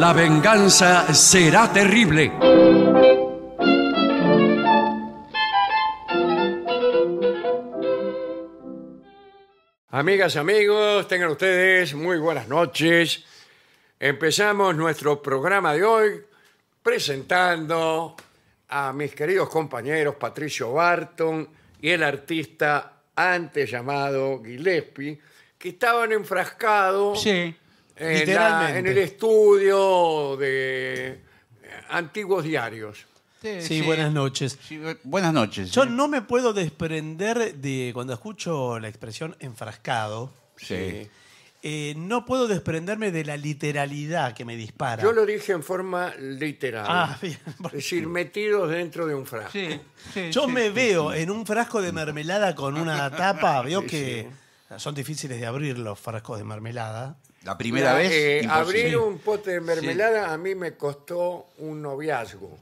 la venganza será terrible. Amigas, amigos, tengan ustedes muy buenas noches. Empezamos nuestro programa de hoy presentando a mis queridos compañeros Patricio Barton y el artista antes llamado Gillespie, que estaban enfrascados Sí en el estudio de eh, antiguos diarios. Sí, buenas noches. buenas noches. Yo no me puedo desprender de cuando escucho la expresión enfrascado. Eh, no puedo desprenderme de la literalidad que me dispara. Yo lo dije en forma literal. Ah, Es decir, metidos dentro de un frasco. Sí, Yo me veo en un frasco de mermelada con una tapa. Veo que son difíciles de abrir los frascos de mermelada. La primera vez. Eh, abrir un pote de mermelada a mí me costó un noviazgo.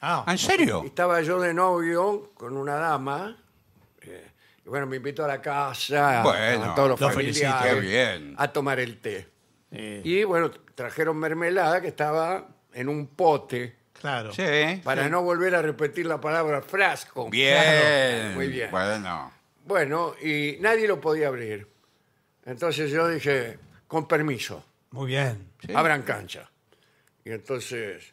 Ah, ¿En serio? Estaba yo de novio con una dama. Eh, bueno, me invitó a la casa, a- todos los familiares, a tomar el té. Y bueno, trajeron mermelada que estaba en un pote claro. Sí. para no volver a repetir la palabra frasco. Bien. Muy bien. Bueno. Bueno, y nadie lo podía abrir. Entonces yo dije, con permiso. Muy bien. Abran cancha. Y entonces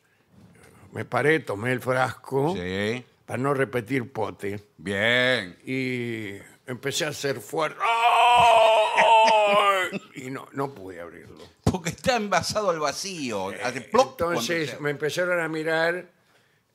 me paré, tomé el frasco para no repetir pote Bien. y empecé a hacer fuerte. Y no, no pude abrirlo. Porque está envasado al vacío. Eh, entonces me empezaron a mirar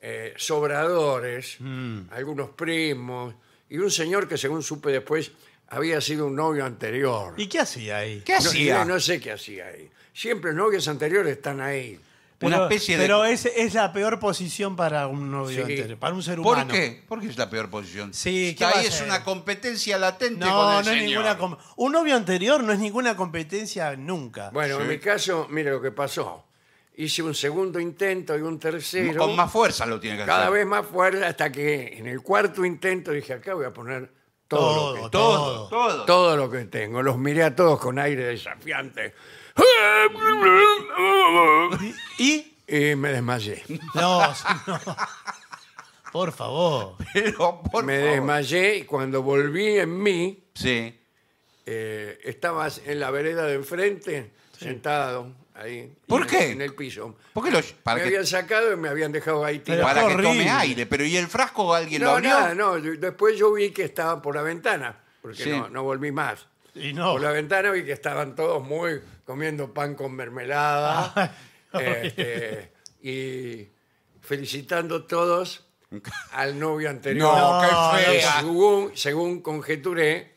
eh, sobradores, mm. algunos primos y un señor que según supe después había sido un novio anterior. ¿Y qué hacía ahí? ¿Qué No, hacía? yo no sé qué hacía ahí. Siempre los novios anteriores están ahí. Una especie pero es, es la peor posición para un novio anterior, para un ser humano. qué? ¿Por qué es la peor posición? Sí, ahí es una competencia latente con no ninguna un novio anterior no es ninguna competencia nunca. Bueno, en mi caso, mire lo que pasó. Hice un segundo intento y un tercero. Con más fuerza lo tiene que hacer. cada vez más fuerza, hasta que en el cuarto intento dije, acá voy a poner todo, todo, todo. todo lo que tengo. Los miré a todos con aire desafiante. ¿Y? Y me desmayé. No, no. Por favor. me desmayé y cuando volví en mí, Sí. Eh, estabas en la vereda de enfrente, sentado, ahí. ¿Por en, qué? En el piso. ¿Por los, me habían sacado y me habían dejado ahí tirado. Para que tome aire. Pero ¿y el frasco alguien lo abrió? nada, no. Después yo vi que estaban por la ventana, porque no, no volví más. Y no. Por la ventana vi que estaban todos muy comiendo pan con mermelada este, y felicitando todos al novio anterior. No, qué fea. Según, según conjeturé,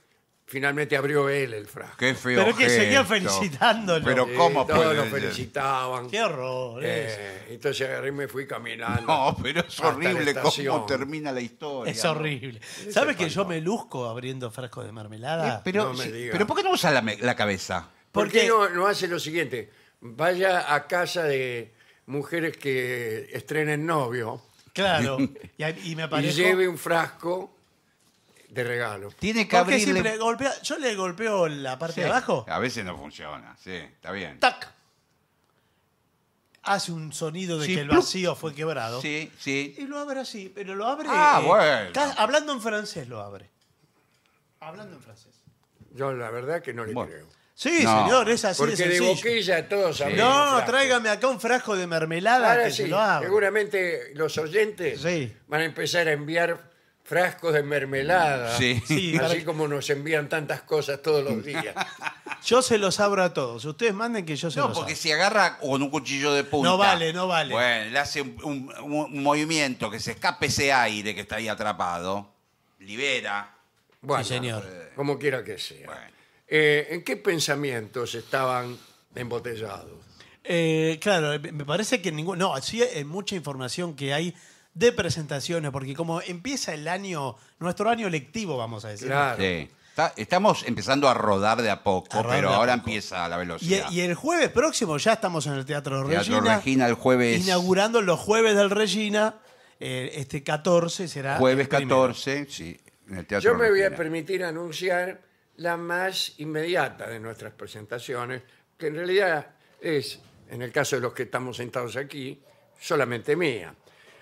finalmente abrió él el frasco. Qué feo. Pero que seguía felicitándolo. Pero cómo todos lo felicitaban. Qué horror. Eh, entonces agarré y me fui caminando. No, pero es horrible cómo termina la historia. es horrible. ¿Sabes que yo me luzco abriendo frascos de mermelada? Eh, pero, pero ¿por qué no usa la, cabeza? Porque- no, hace lo siguiente? Vaya a casa de mujeres que estrenen novio Claro. Y, y y lleve un frasco de regalo. Tiene que Porque yo le golpeo la parte de abajo, A veces no funciona, sí, está bien. tac. Hace un sonido de que el vacío fue quebrado. Sí, sí. Y lo abre así, pero lo abre. Ah, eh, bueno. Hablando en francés lo abre. Hablando en francés. Yo la verdad que no le creo. Sí, señor, es así de Porque de boquilla todos No, tráigame acá un frasco de mermelada que se lo seguramente los oyentes van a empezar a enviar frascos de mermelada, así como nos envían tantas cosas todos los días. Yo se los abro a todos. Ustedes manden que yo se No, porque si agarra con un cuchillo de punta. No vale, no vale. Bueno, le hace un, movimiento que se escape ese aire que está ahí atrapado. Libera. Bueno, señor. Eh, como quiera que sea. Eh, ¿En qué pensamientos estaban embotellados? Eh, claro, me parece que ningún. No, así hay mucha información que hay de presentaciones, porque como empieza el año, nuestro año lectivo, vamos a decir. estamos empezando a rodar de a poco, pero ahora empieza la velocidad. y el jueves próximo ya estamos en el Teatro Regina. Teatro Regina el jueves- Inaugurando los jueves del Regina. Eh, este 14 será. Jueves 14, sí, Yo me voy a permitir anunciar la más inmediata de nuestras presentaciones, que en realidad es, en el caso de los que estamos sentados aquí, solamente mía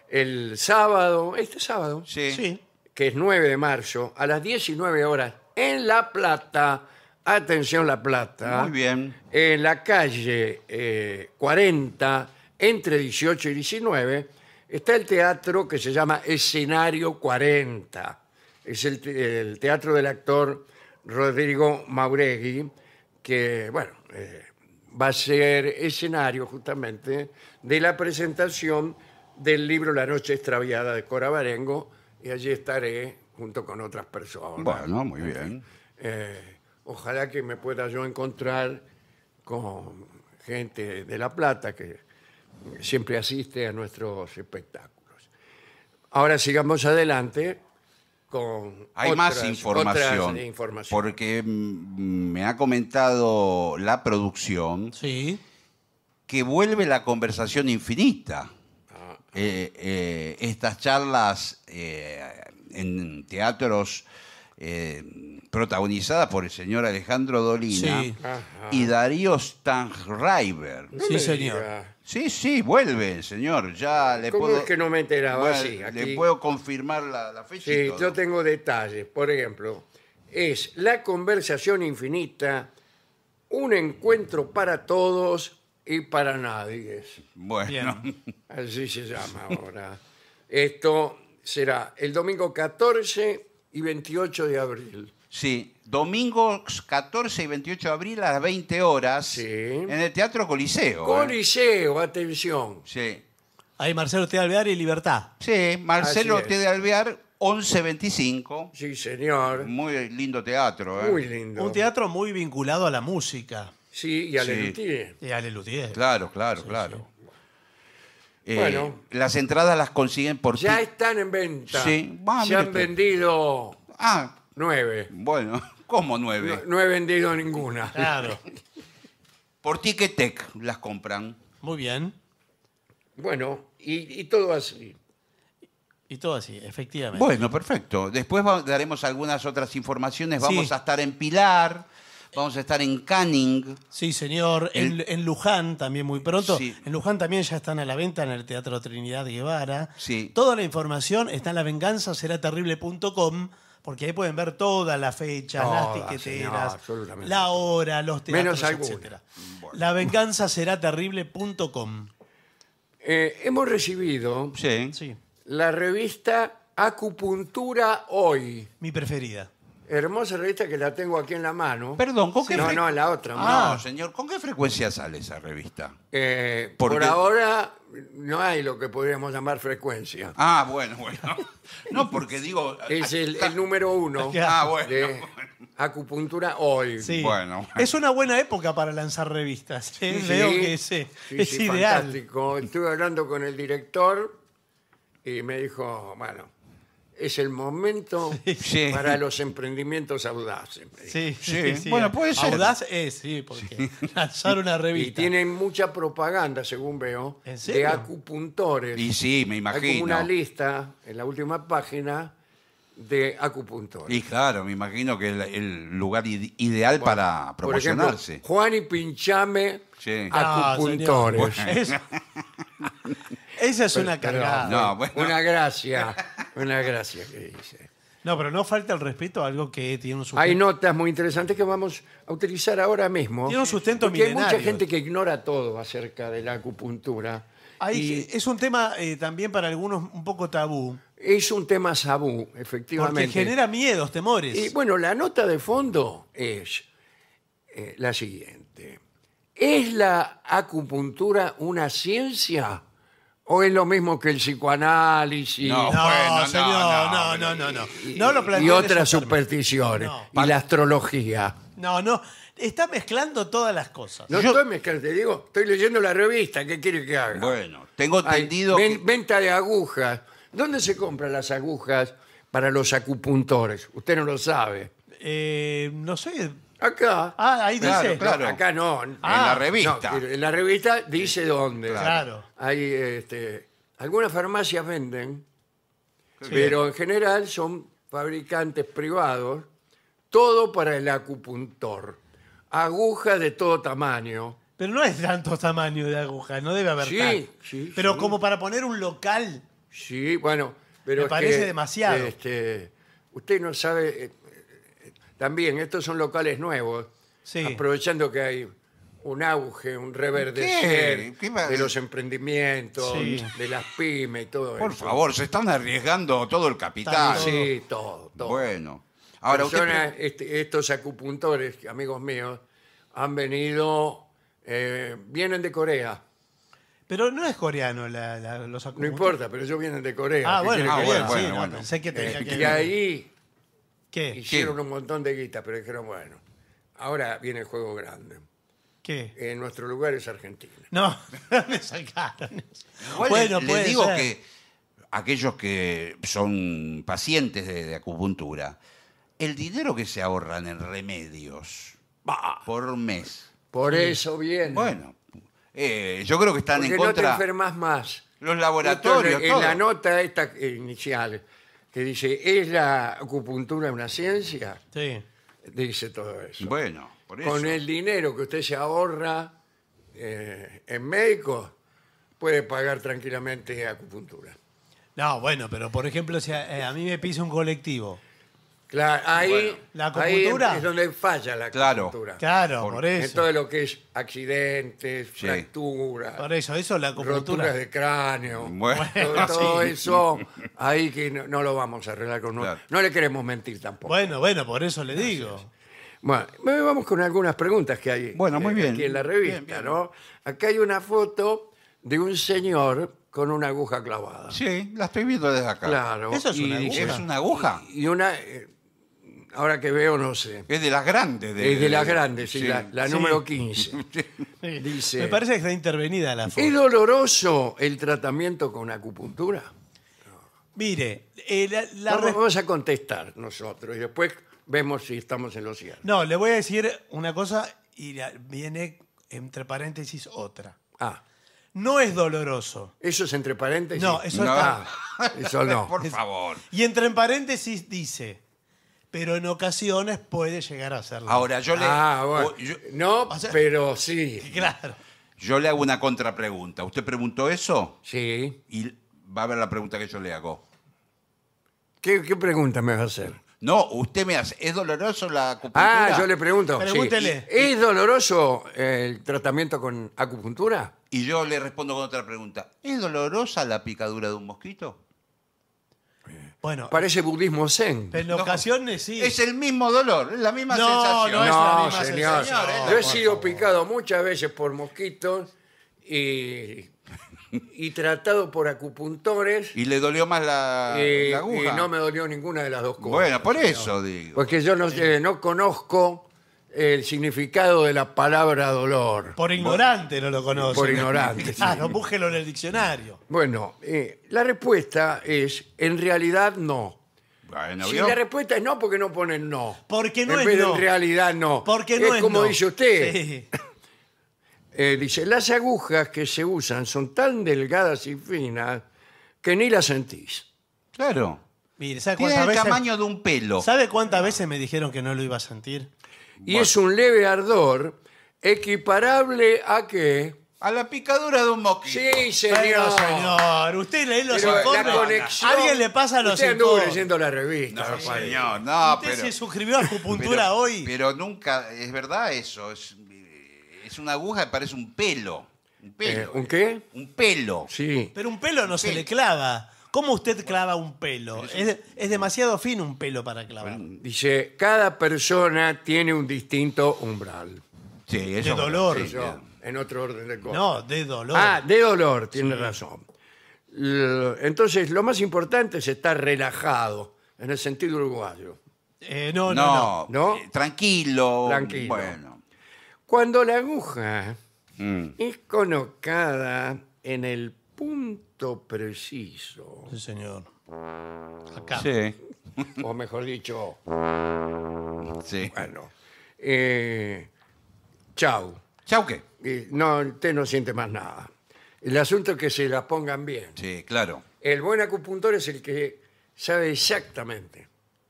el sábado, este sábado, Sí. que es 9 de marzo, a las 19 horas, en La Plata, atención La Plata, bien. en la calle 40, eh, entre 18 y 19, está el teatro que se llama Escenario 40. Es el, teatro del actor Rodrigo Mauregui, que, bueno, eh, va a ser escenario justamente de la presentación del libro La noche extraviada de Cora Barengo y allí estaré junto con otras personas. Bueno, muy bien. Eh, ojalá que me pueda yo encontrar con gente de La Plata que siempre asiste a nuestros espectáculos. Ahora sigamos adelante con Hay más información, porque mm, mm, me ha comentado la producción sí. que vuelve la conversación infinita. Eh, estas charlas eh, en teatros eh, protagonizadas por el señor Alejandro Dolina y Darío Stangreiber. sí, señor. Sí, sí, vuelve señor. Ya le puedo, que no me enteraba? Le puedo confirmar la, la fecha. Sí, yo tengo detalles. Por ejemplo, es La conversación infinita, un encuentro para todos y para nadie. Bueno. Así se llama ahora. Esto será el domingo 14 y 28 de abril. Sí, domingos 14 y 28 de abril a las 20 horas Sí. en el Teatro Coliseo. ¿eh? Coliseo, atención. Sí. Hay Marcelo T. Alvear y Libertad. Sí, Marcelo Alvear, 1125. Sí, señor. Muy lindo teatro. ¿eh? Muy lindo. Un teatro muy vinculado a la música. Sí, y a Sí. Y Claro, claro, claro. Eh, bueno. Las entradas las consiguen por... Ya están en venta. Sí. vamos. Se han vendido Ah, nueve. bueno, ¿cómo nueve? No, he vendido ninguna. Claro. Por Ticketek las compran. Muy bien. Bueno, y, todo así. Y todo así, efectivamente. Bueno, perfecto. Después daremos algunas otras informaciones. Vamos a estar en Pilar, vamos a estar en Canning. Sí, señor. En, Luján también muy pronto. En Luján también ya están a la venta en el Teatro Trinidad Guevara. Toda la información está en lavenganzaseraterrible.com porque ahí pueden ver todas las fechas, las tiqueteras, la hora, los teatros, etc etcétera. Lavenganzaseraterrible.com eh, Hemos recibido sí. la revista Acupuntura Hoy. Mi preferida. Hermosa revista que la tengo aquí en la mano. Perdón, ¿con qué No, no, la otra. Ah. no. señor, ¿con qué frecuencia sale esa revista? Eh, ¿Por ahora no hay lo que podríamos llamar frecuencia. Ah, bueno, bueno. No, porque digo... Es el, número uno ah, de acupuntura hoy. Sí. Bueno, Es una buena época para lanzar revistas. ¿eh? Veo que es, es ideal. Estuve hablando con el director y me dijo, bueno, es el momento para los emprendimientos audaces. Sí, sí, Bueno, puede ser. Audaz es, sí, porque lanzar una revista. Y tienen mucha propaganda, según veo, de acupuntores. Y sí, me Hay imagino. una lista en la última página de acupuntores. Y claro, me imagino que es el lugar ideal para Por Juan y Pinchame ah, acupuntores. Esa es una Una gracia. una gracia que dice. No, pero no falta el respeto a algo que tiene un sustento. Hay notas muy interesantes que vamos a utilizar ahora mismo. Tiene un sustento porque hay mucha gente que ignora todo acerca de la acupuntura. es un tema eh, también para algunos un poco tabú. Es un tema tabú, efectivamente. Porque genera miedos, temores. Y bueno, la nota de fondo es eh, la siguiente. ¿Es la acupuntura una ciencia ¿O es lo mismo que el psicoanálisis? No, No, no, no, y otras supersticiones. Y la astrología. No, no. Está mezclando todas las cosas. No estoy mezclando, te digo, estoy leyendo la revista, ¿qué quiere que haga? Bueno, tengo entendido Venta de agujas. ¿Dónde se compran las agujas para los acupuntores? Usted no lo sabe. Eh, no sé, Acá. Ah, ahí dice. Acá no. en la ah, revista. en la revista dice dónde. Claro. Hay, este, algunas farmacias venden, pero en general son fabricantes privados. Todo para el acupuntor. Agujas de todo tamaño. Pero no es tanto tamaño de aguja, no debe haber Sí, tanto. sí, Pero como para poner un local, Sí, bueno, pero parece demasiado. Este, usted no sabe eh, también, estos son locales nuevos. Aprovechando que hay un auge, un reverdecer de los emprendimientos, de las pymes, y todo eso. Por favor, se están arriesgando todo el capital. Sí, todo, todo. Bueno. Ahora, este, estos acupuntores, amigos míos, han venido, eh, vienen de Corea. Pero no es coreano los acupuntores. No importa, pero ellos vienen de Corea. Ah, bueno, ah, bueno, bueno, eh, que tenía y ahí Hicieron un montón de guitas, pero dijeron, bueno, ahora viene el juego grande. ¿Qué? En nuestro lugar es Argentina. No, me sacaron. bueno, le, digo que aquellos que son pacientes de, acupuntura, el dinero que se ahorran en remedios por mes. Por eso viene. Bueno, eh, yo creo que están en contra. no te enfermas más. Los laboratorios. en la nota esta inicial que dice, ¿es la acupuntura una ciencia? Sí. Dice todo eso. Bueno, por eso. Con el dinero que usted se ahorra eh, en médicos, puede pagar tranquilamente acupuntura. No, bueno, pero por ejemplo, si a, eh, a mí me pisa un colectivo Claro, ahí, ¿La es donde falla la Claro. Claro, por, eso. En todo lo que es accidentes, fracturas, Por eso, eso la roturas de cráneo. Todo, eso ahí que no, lo vamos a arreglar con no, no le queremos mentir tampoco. Bueno, bueno, por eso le digo. Bueno, vamos con algunas preguntas que hay Bueno, muy eh, bien. aquí en la revista, ¿no? Acá hay una foto de un señor con una aguja clavada. Sí, la estoy viendo desde acá. Claro. ¿Eso es una aguja? ¿Es una aguja? Y una eh, ahora que veo, no sé. Es de las grandes. De, Es de las grandes, sí, la, número 15. Me parece que está intervenida la foto. ¿es doloroso el tratamiento con acupuntura? Mire, eh, la, Vamos, a contestar nosotros y después vemos si estamos en lo cierto. no, le voy a decir una cosa y viene entre paréntesis otra. Ah, No es doloroso. eso es entre paréntesis. No, eso No. Ah, eso no. Por favor. Y entre paréntesis dice, pero en ocasiones puede llegar a hacerlo. Ahora, yo le. Ah, no, pero sí. Claro. Yo le hago una contrapregunta. ¿Usted preguntó eso? Sí. Y va a ver la pregunta que yo le hago. ¿Qué, pregunta me va a hacer? No, usted me hace. ¿Es doloroso la acupuntura? Ah, yo le pregunto. Pregúntele. ¿Es doloroso el tratamiento con acupuntura? Y yo le respondo con otra pregunta. ¿Es dolorosa la picadura de un mosquito? Bueno, Parece budismo zen. en ocasiones sí. Es el mismo dolor, es la misma sensación. no es la misma sensación. Yo he sido picado muchas veces por mosquitos y, tratado por acupuntores y, le dolió más la, aguja. y no me dolió ninguna de las dos cosas. Bueno, por eso digo. Porque yo no eh, conozco el significado de la palabra dolor. Por ignorante no lo conoce. Por ignorante. sí. no, búsquelo en el diccionario. Bueno, eh, la respuesta es, en realidad no. Si la respuesta es no, porque no ponen no. Porque no es en realidad no. Porque no es, es como dice usted. Eh, dice, las agujas que se usan son tan delgadas y finas que ni las sentís. Claro. Mire, Tiene el tamaño de un pelo. ¿Sabe cuántas veces me dijeron que no lo iba a sentir? y es un leve ardor equiparable a qué... A la picadura de un mosquito. Sí, señor. usted lee los Pero Alguien le pasa los Usted anduvo leyendo la revista. No, señor, no, Usted se suscribió a acupuntura hoy. Pero nunca, es verdad eso. Es, es una aguja que parece un pelo. Un pelo. Eh, ¿un qué? Un pelo. Sí. pero un pelo no se le clava. ¿Cómo usted clava un pelo? Es, demasiado fino un pelo para clavar. Dice, cada persona tiene un distinto umbral. Sí, eso. De dolor. en otro orden de cosas. No, de dolor. Ah, de dolor, tiene razón. Entonces, lo más importante es estar relajado, en el sentido uruguayo. Eh, no, no, no. Eh, tranquilo. Tranquilo. Bueno. Cuando la aguja mm. es colocada en el punto preciso. Sí, señor. Acá. Sí. O mejor dicho, Sí. bueno. Eh, chau. ¿Chau qué? no, usted no siente más nada. El asunto es que se la pongan bien. Sí, claro. El buen acupuntor es el que sabe exactamente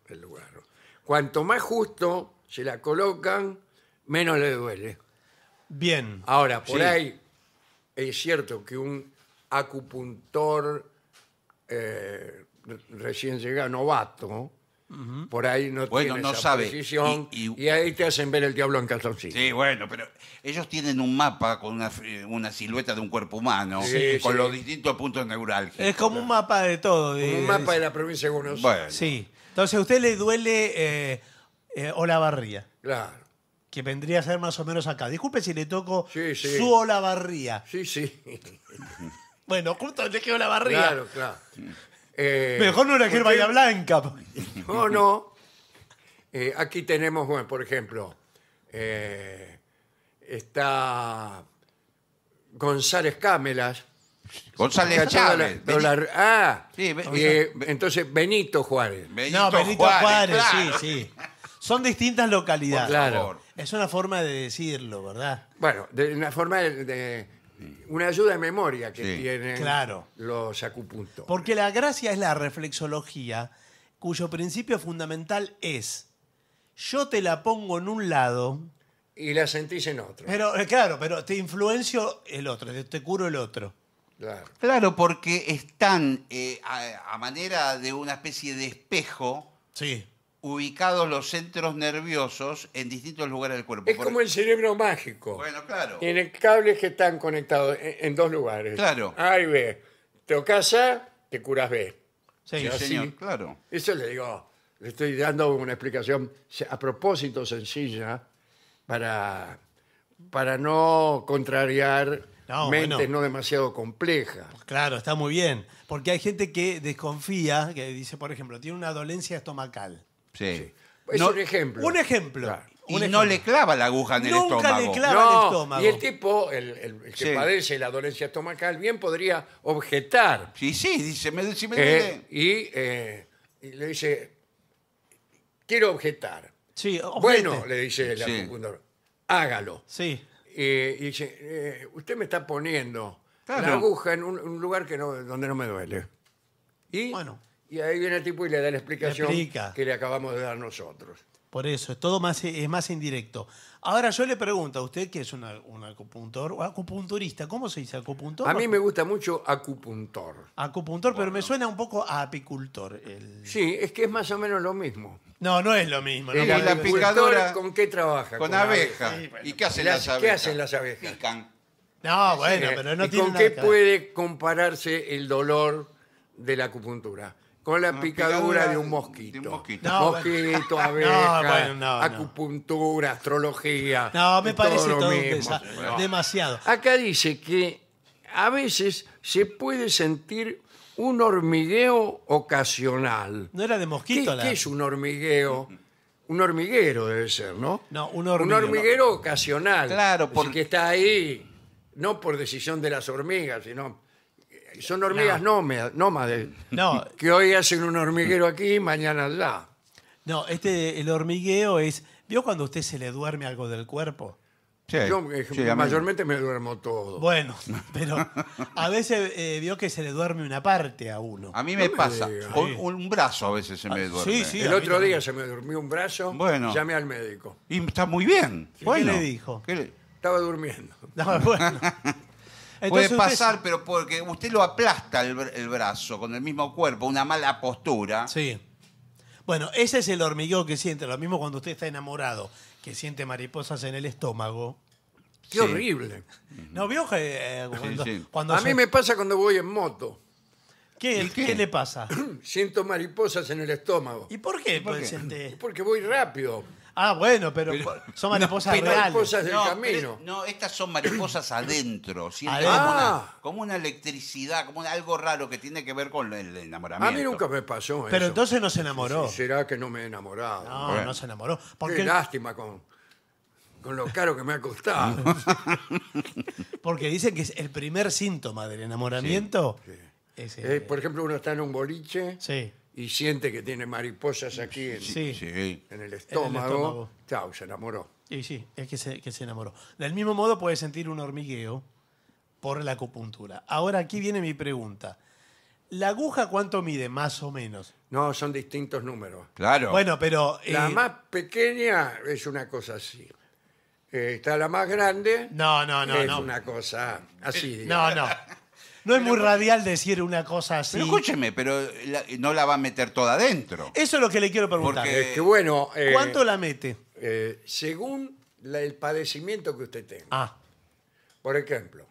el lugar. Cuanto más justo se la colocan, menos le duele. Bien. Ahora, por ahí es cierto que un acupuntor eh, recién llegado, novato, por ahí no Bueno, no sabe. Y- ahí te hacen ver el diablo en calzoncillo. Sí, bueno, pero ellos tienen un mapa con una, eh, silueta de un cuerpo humano, con los distintos puntos neurales Es como un mapa de todo. Un mapa de la provincia de Buenos Sí. Entonces a usted le duele eh, eh, Olavarría, Claro. que vendría a ser más o menos acá. Disculpe si le toco su Olavarría. Sí, sí. Bueno, justo donde quedó la barriga. Claro, claro. Eh, Mejor no era que Bahía Blanca. No, no. Eh, aquí tenemos, por ejemplo, eh, está González Cámelas. González Cámelas. ah, Sí, entonces Benito Juárez. No, Benito Juárez, sí, sí. Son distintas localidades. Claro. Es una forma de decirlo, ¿verdad? Bueno, de una forma de- una ayuda de memoria que tienen los acupuntos. Porque la gracia es la reflexología, cuyo principio fundamental es, yo te la pongo en un lado, Y la sentís en otro. pero eh, claro, pero te influencio el otro, te- curo el otro. Claro. porque están eh, a manera de una especie de espejo Sí ubicados los centros nerviosos en distintos lugares del cuerpo. Es como el cerebro mágico. Bueno, claro. Tiene cables que están conectados en, dos lugares. Claro. A ve te Tocas te curas B. Sí, claro. Eso le digo, le estoy dando una explicación a propósito sencilla para, para no contrariar mentes no demasiado complejas. Claro, está muy bien. Porque hay gente que desconfía, que dice, por ejemplo, tiene una dolencia estomacal. Sí. Es un ejemplo. Un ejemplo. Y no le clava la aguja en el estómago. le clava el estómago. y el tipo, el, que padece la dolencia estomacal, bien podría objetar Sí, sí, dice, me, eh, eh, y, le dice, quiero objetar. Sí, Bueno, le dice el hágalo. Sí. y dice, eh, usted me está poniendo la aguja en un, lugar que donde no me duele. Y Bueno. Y ahí viene el tipo y le da la explicación que le acabamos de dar nosotros. Por eso, es todo más, es más indirecto. Ahora yo le pregunto a usted, que es un acupuntor o acupunturista, ¿cómo se dice acupuntor? A mí me gusta mucho acupuntor. Acupuntor, pero me suena un poco a apicultor. Sí, es que es más o menos lo mismo. No, no es lo mismo. no la ¿Con qué trabaja? Con abeja. ¿Y qué hacen Las- abejas? ¿qué hacen las abejas? Pican. No, bueno, pero no ¿Y con qué puede compararse el dolor de la acupuntura? con la picadura, de un mosquito. mosquito. acupuntura, astrología. No, me parece todo, demasiado. Acá dice que a veces se puede sentir un hormigueo ocasional. No era de mosquito. ¿Qué, ¿qué es un hormigueo? Un hormiguero debe ser, ¿no? No, un hormiguero. Un hormiguero ocasional. Claro, porque está ahí, no por decisión de las hormigas, sino son hormigas nómadas nómades. No. Que hoy hacen un hormiguero aquí y mañana allá. No, este, el hormigueo es. ¿Vio cuando a usted se le duerme algo del cuerpo? Sí, Yo eh, mayormente me duermo todo. Bueno, pero a veces eh, vio que se le duerme una parte a uno. A mí me pasa. Un, brazo a veces se me ah, duerme. sí, sí. El otro día se me durmió un brazo, Bueno. llamé al médico. Y está muy bien. qué le dijo? que Estaba durmiendo. No, bueno. puede pasar, pero porque usted lo aplasta el, brazo con el mismo cuerpo, una mala postura. Sí. Bueno, ese es el hormigueo que siente, lo mismo cuando usted está enamorado, que siente mariposas en el estómago. Qué horrible. ¿No vio eh, cuando, A mí me pasa cuando voy en moto. ¿Qué, qué? le pasa? Siento mariposas en el estómago. ¿Y ¿Por qué? Porque voy rápido. Ah, bueno, pero, son mariposas reales. no, estas son mariposas adentro. Ah, ah. como, una, electricidad, como algo raro que tiene que ver con el enamoramiento. A mí nunca me pasó eso. Pero entonces no se enamoró. ¿Será que no me he enamorado? No, no se enamoró. Qué lástima con, con lo caro que me ha costado. porque dicen que es el primer síntoma del enamoramiento. Sí. Eh, por ejemplo, uno está en un boliche sí y siente que tiene mariposas aquí en, el estómago, Chau, chao, se enamoró. Y sí, es que se, enamoró. Del mismo modo puede sentir un hormigueo por la acupuntura. Ahora aquí viene mi pregunta. ¿La aguja cuánto mide, más o menos? No, son distintos números. Claro. Bueno, pero... La eh, más pequeña es una cosa así. Eh, está la más grande. No, no, no, es no. una cosa así. digamos. No, no. No es muy radial decir una cosa así. Pero escúcheme, pero no la va a meter toda adentro. Eso es lo que le quiero preguntar. Porque- que bueno. Eh, ¿Cuánto la mete? Eh, según el padecimiento que usted tenga. Ah. Por ejemplo,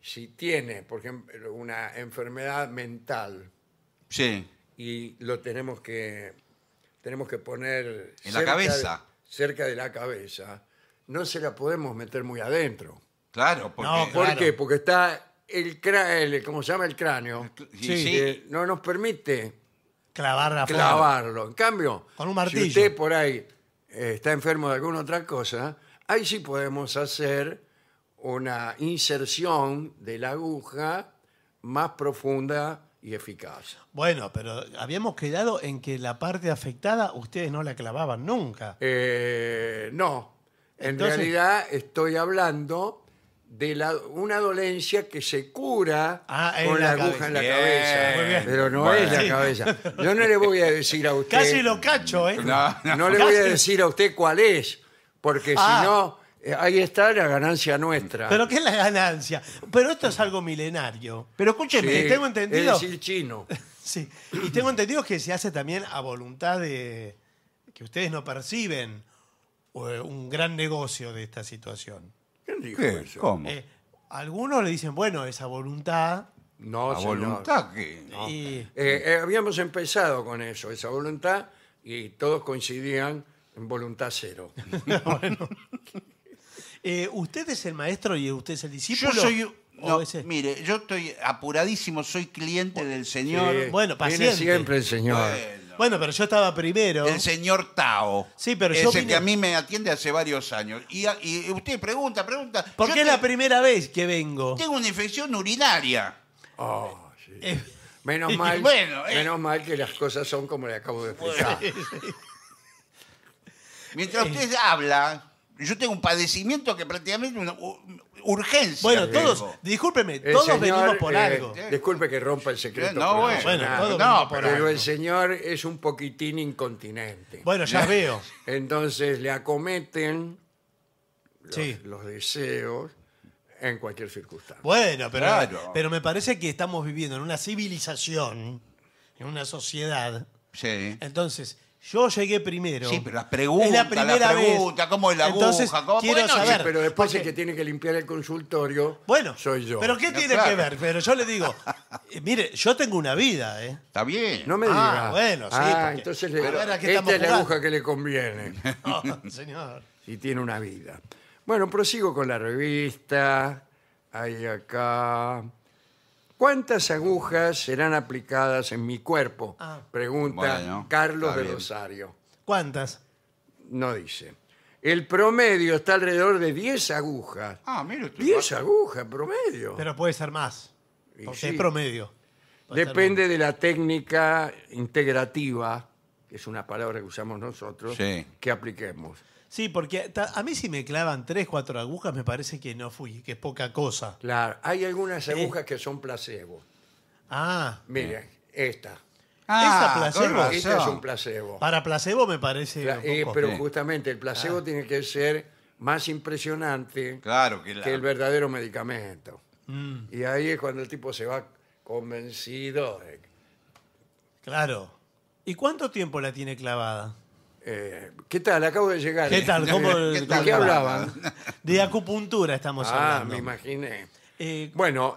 si tiene, por ejemplo, una enfermedad mental Sí. y lo tenemos que tenemos que poner En la cabeza. cerca de la cabeza, no se la podemos meter muy adentro. Claro, porque. No, ¿Por qué? Porque está el, ¿cómo se llama? El cráneo, eh, no nos permite clavarlo. En cambio, Con un si usted por ahí eh, está enfermo de alguna otra cosa, ahí sí podemos hacer una inserción de la aguja más profunda y eficaz. Bueno, pero habíamos quedado en que la parte afectada ustedes no la clavaban nunca. Eh, no, en realidad estoy hablando de una dolencia que se cura ah, con la, aguja en la cabeza. Pero no es la cabeza. Yo no le voy a decir a usted. Casi lo cacho, ¿eh? No, le voy a decir a usted cuál es, porque si ah. no, eh, ahí está la ganancia nuestra. Pero qué es la ganancia. Pero esto es algo milenario. Pero escúcheme, tengo entendido. Es el chino. Sí. Y tengo entendido que se hace también a voluntad de que ustedes no perciben eh, un gran negocio de esta situación. ¿Quién dijo eso? ¿Cómo? Eh, algunos le dicen, bueno, esa voluntad. No, esa voluntad que Y- eh, eh, habíamos empezado con eso, esa voluntad, y todos coincidían en voluntad cero. usted es el maestro y usted es el discípulo. Yo soy. mire, yo estoy apuradísimo, soy cliente del señor. bueno, viene paciente. siempre el señor. Bueno, pero yo estaba primero. El señor Tao. Sí, pero es yo. el que a mí me atiende hace varios años. Y, usted pregunta, pregunta. ¿Por qué es la primera vez que vengo. Tengo una infección urinaria. Oh, sí. Eh, menos mal, eh. menos mal que las cosas son como le acabo de explicar. Mientras eh. usted habla, yo tengo un padecimiento que prácticamente una urgencia. Bueno, todos, discúlpeme, todos venimos por eh, algo. Disculpe que rompa el secreto. No, bueno, no, pero el señor es un poquitín incontinente. Bueno, ya veo. Entonces le acometen los, deseos en cualquier circunstancia. Bueno, pero, pero me parece que estamos viviendo en una civilización, en una sociedad. Sí. Entonces, yo llegué primero. Sí, pero las preguntas, la primera cómo es la aguja, cómo... quiero Sí, pero después es que tiene que limpiar el consultorio bueno, soy yo. ¿Pero qué tiene que ver? Pero yo le digo, eh, mire, yo tengo una vida, ¿eh? Está bien. No me digas. Ah, bueno, sí. Ah, entonces le... digo. esta es la aguja que le conviene. no, señor. Y tiene una vida. Bueno, prosigo con la revista. Ahí, acá ¿Cuántas agujas serán aplicadas en mi cuerpo? Ah. Pregunta Carlos de Rosario. ¿Cuántas? No dice. El promedio está alrededor de 10 agujas. Ah, mira 10 agujas promedio. Pero puede ser más. es promedio. Depende de la técnica integrativa, que es una palabra que usamos nosotros, que apliquemos. Sí, porque a mí si me clavan tres, cuatro agujas me parece que no fui, que es poca cosa. Claro, hay algunas eh. agujas que son placebo. Ah, Miren, esta. Ah, ¿Esta placebo? es un placebo. para placebo me parece. Eh, pero justamente el placebo ah. tiene que ser más impresionante Claro que el verdadero medicamento. Mm. Y ahí es cuando el tipo se va convencido. claro. ¿Y cuánto tiempo la tiene clavada? Eh, ¿qué tal? Acabo de llegar. ¿Qué ¿eh? tal? ¿Cómo- ¿De qué hablaban? De acupuntura estamos ah, hablando. Ah, me imaginé. Eh, bueno,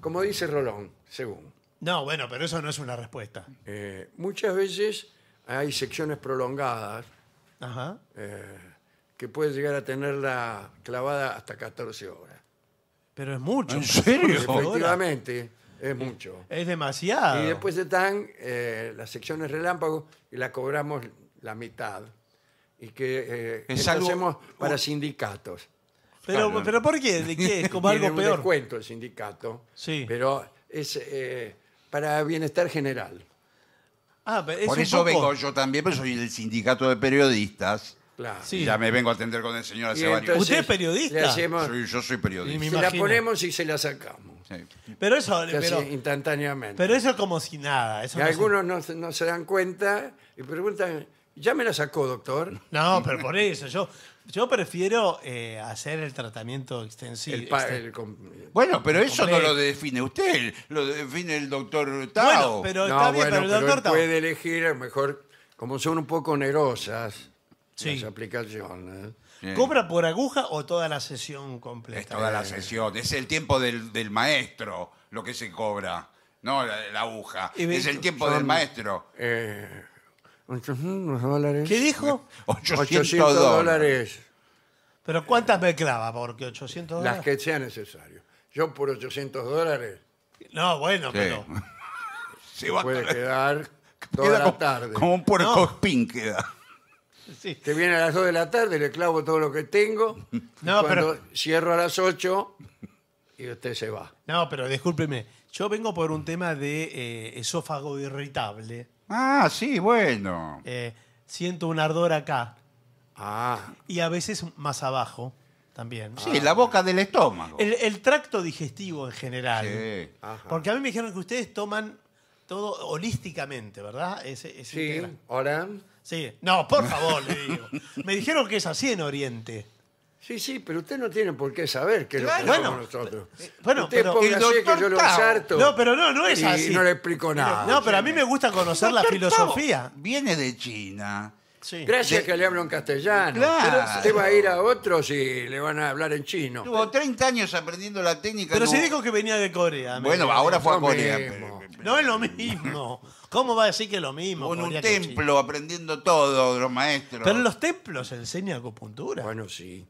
como dice Rolón, según, no, bueno, pero eso no es una respuesta. muchas veces hay secciones prolongadas que puede llegar a tenerla clavada hasta 14 horas. Pero es mucho. ¿En serio? Efectivamente, es mucho. Es demasiado. Y después están eh, las secciones relámpago, y la cobramos la mitad, y que eh, hacemos para sindicatos. Pero, pero ¿por qué? ¿De qué? Es como algo un peor. descuento el sindicato, Sí. pero es eh, para bienestar general. Ah, Por eso vengo yo también, pero soy del sindicato de periodistas. Claro. ya me vengo a atender con el señor ¿Usted es periodista? yo soy periodista. la ponemos y se la sacamos. Pero eso, instantáneamente. pero eso es como si nada. Y algunos no se dan cuenta y preguntan, ya me la sacó, doctor. No, pero por eso, yo, yo prefiero eh, hacer el tratamiento extensivo. Bueno, pero eso no lo define usted, lo define el doctor Tao. pero está bien, el doctor Tao- puede elegir, a mejor, como son un poco onerosas Sí. las aplicaciones. ¿Cobra por aguja o toda la sesión Es completa? toda la eh. sesión, es el tiempo del, maestro lo que se cobra, no la, aguja. es el tiempo del maestro. eh, dólares. ¿Qué dijo? 800, dólares. ¿Pero cuántas me clava? Porque 800 dólares. Las que sea necesario. Yo por 800 dólares No, bueno, pero. va puede quedar- toda la tarde. como un puerco No. espín queda. Te viene a las 2 de la tarde, le clavo todo lo que tengo. No, pero- cierro a las 8 y usted se va. No, pero discúlpeme. Yo vengo por un tema de eh, esófago irritable. Ah, sí, bueno. Eh, siento un ardor acá Ah. y a veces más abajo también. Sí, la boca del estómago. El, tracto digestivo en general. Sí. Porque a mí me dijeron que ustedes toman todo holísticamente, ¿verdad? Sí, Sí. No, por favor, le digo. Me dijeron que es así en Oriente. Sí, sí, pero usted no tiene por qué saber que lo que nosotros. Eh, bueno, usted pero el que yo lo No, pero no, no es así. no le explico nada. No, pero a mí me gusta conocer la filosofía. Viene de China. Sí. Gracias que le hablo en castellano. Claro. Usted va a ir a otros y le van a hablar en chino. Tuvo 30 años aprendiendo la técnica. Pero se dijo que venía de Corea. Bueno, ahora fue a Corea. No es lo mismo. ¿Cómo va a decir que es lo mismo? Con un templo aprendiendo todo los maestros. Pero en los templos se enseña acupuntura. Bueno, sí.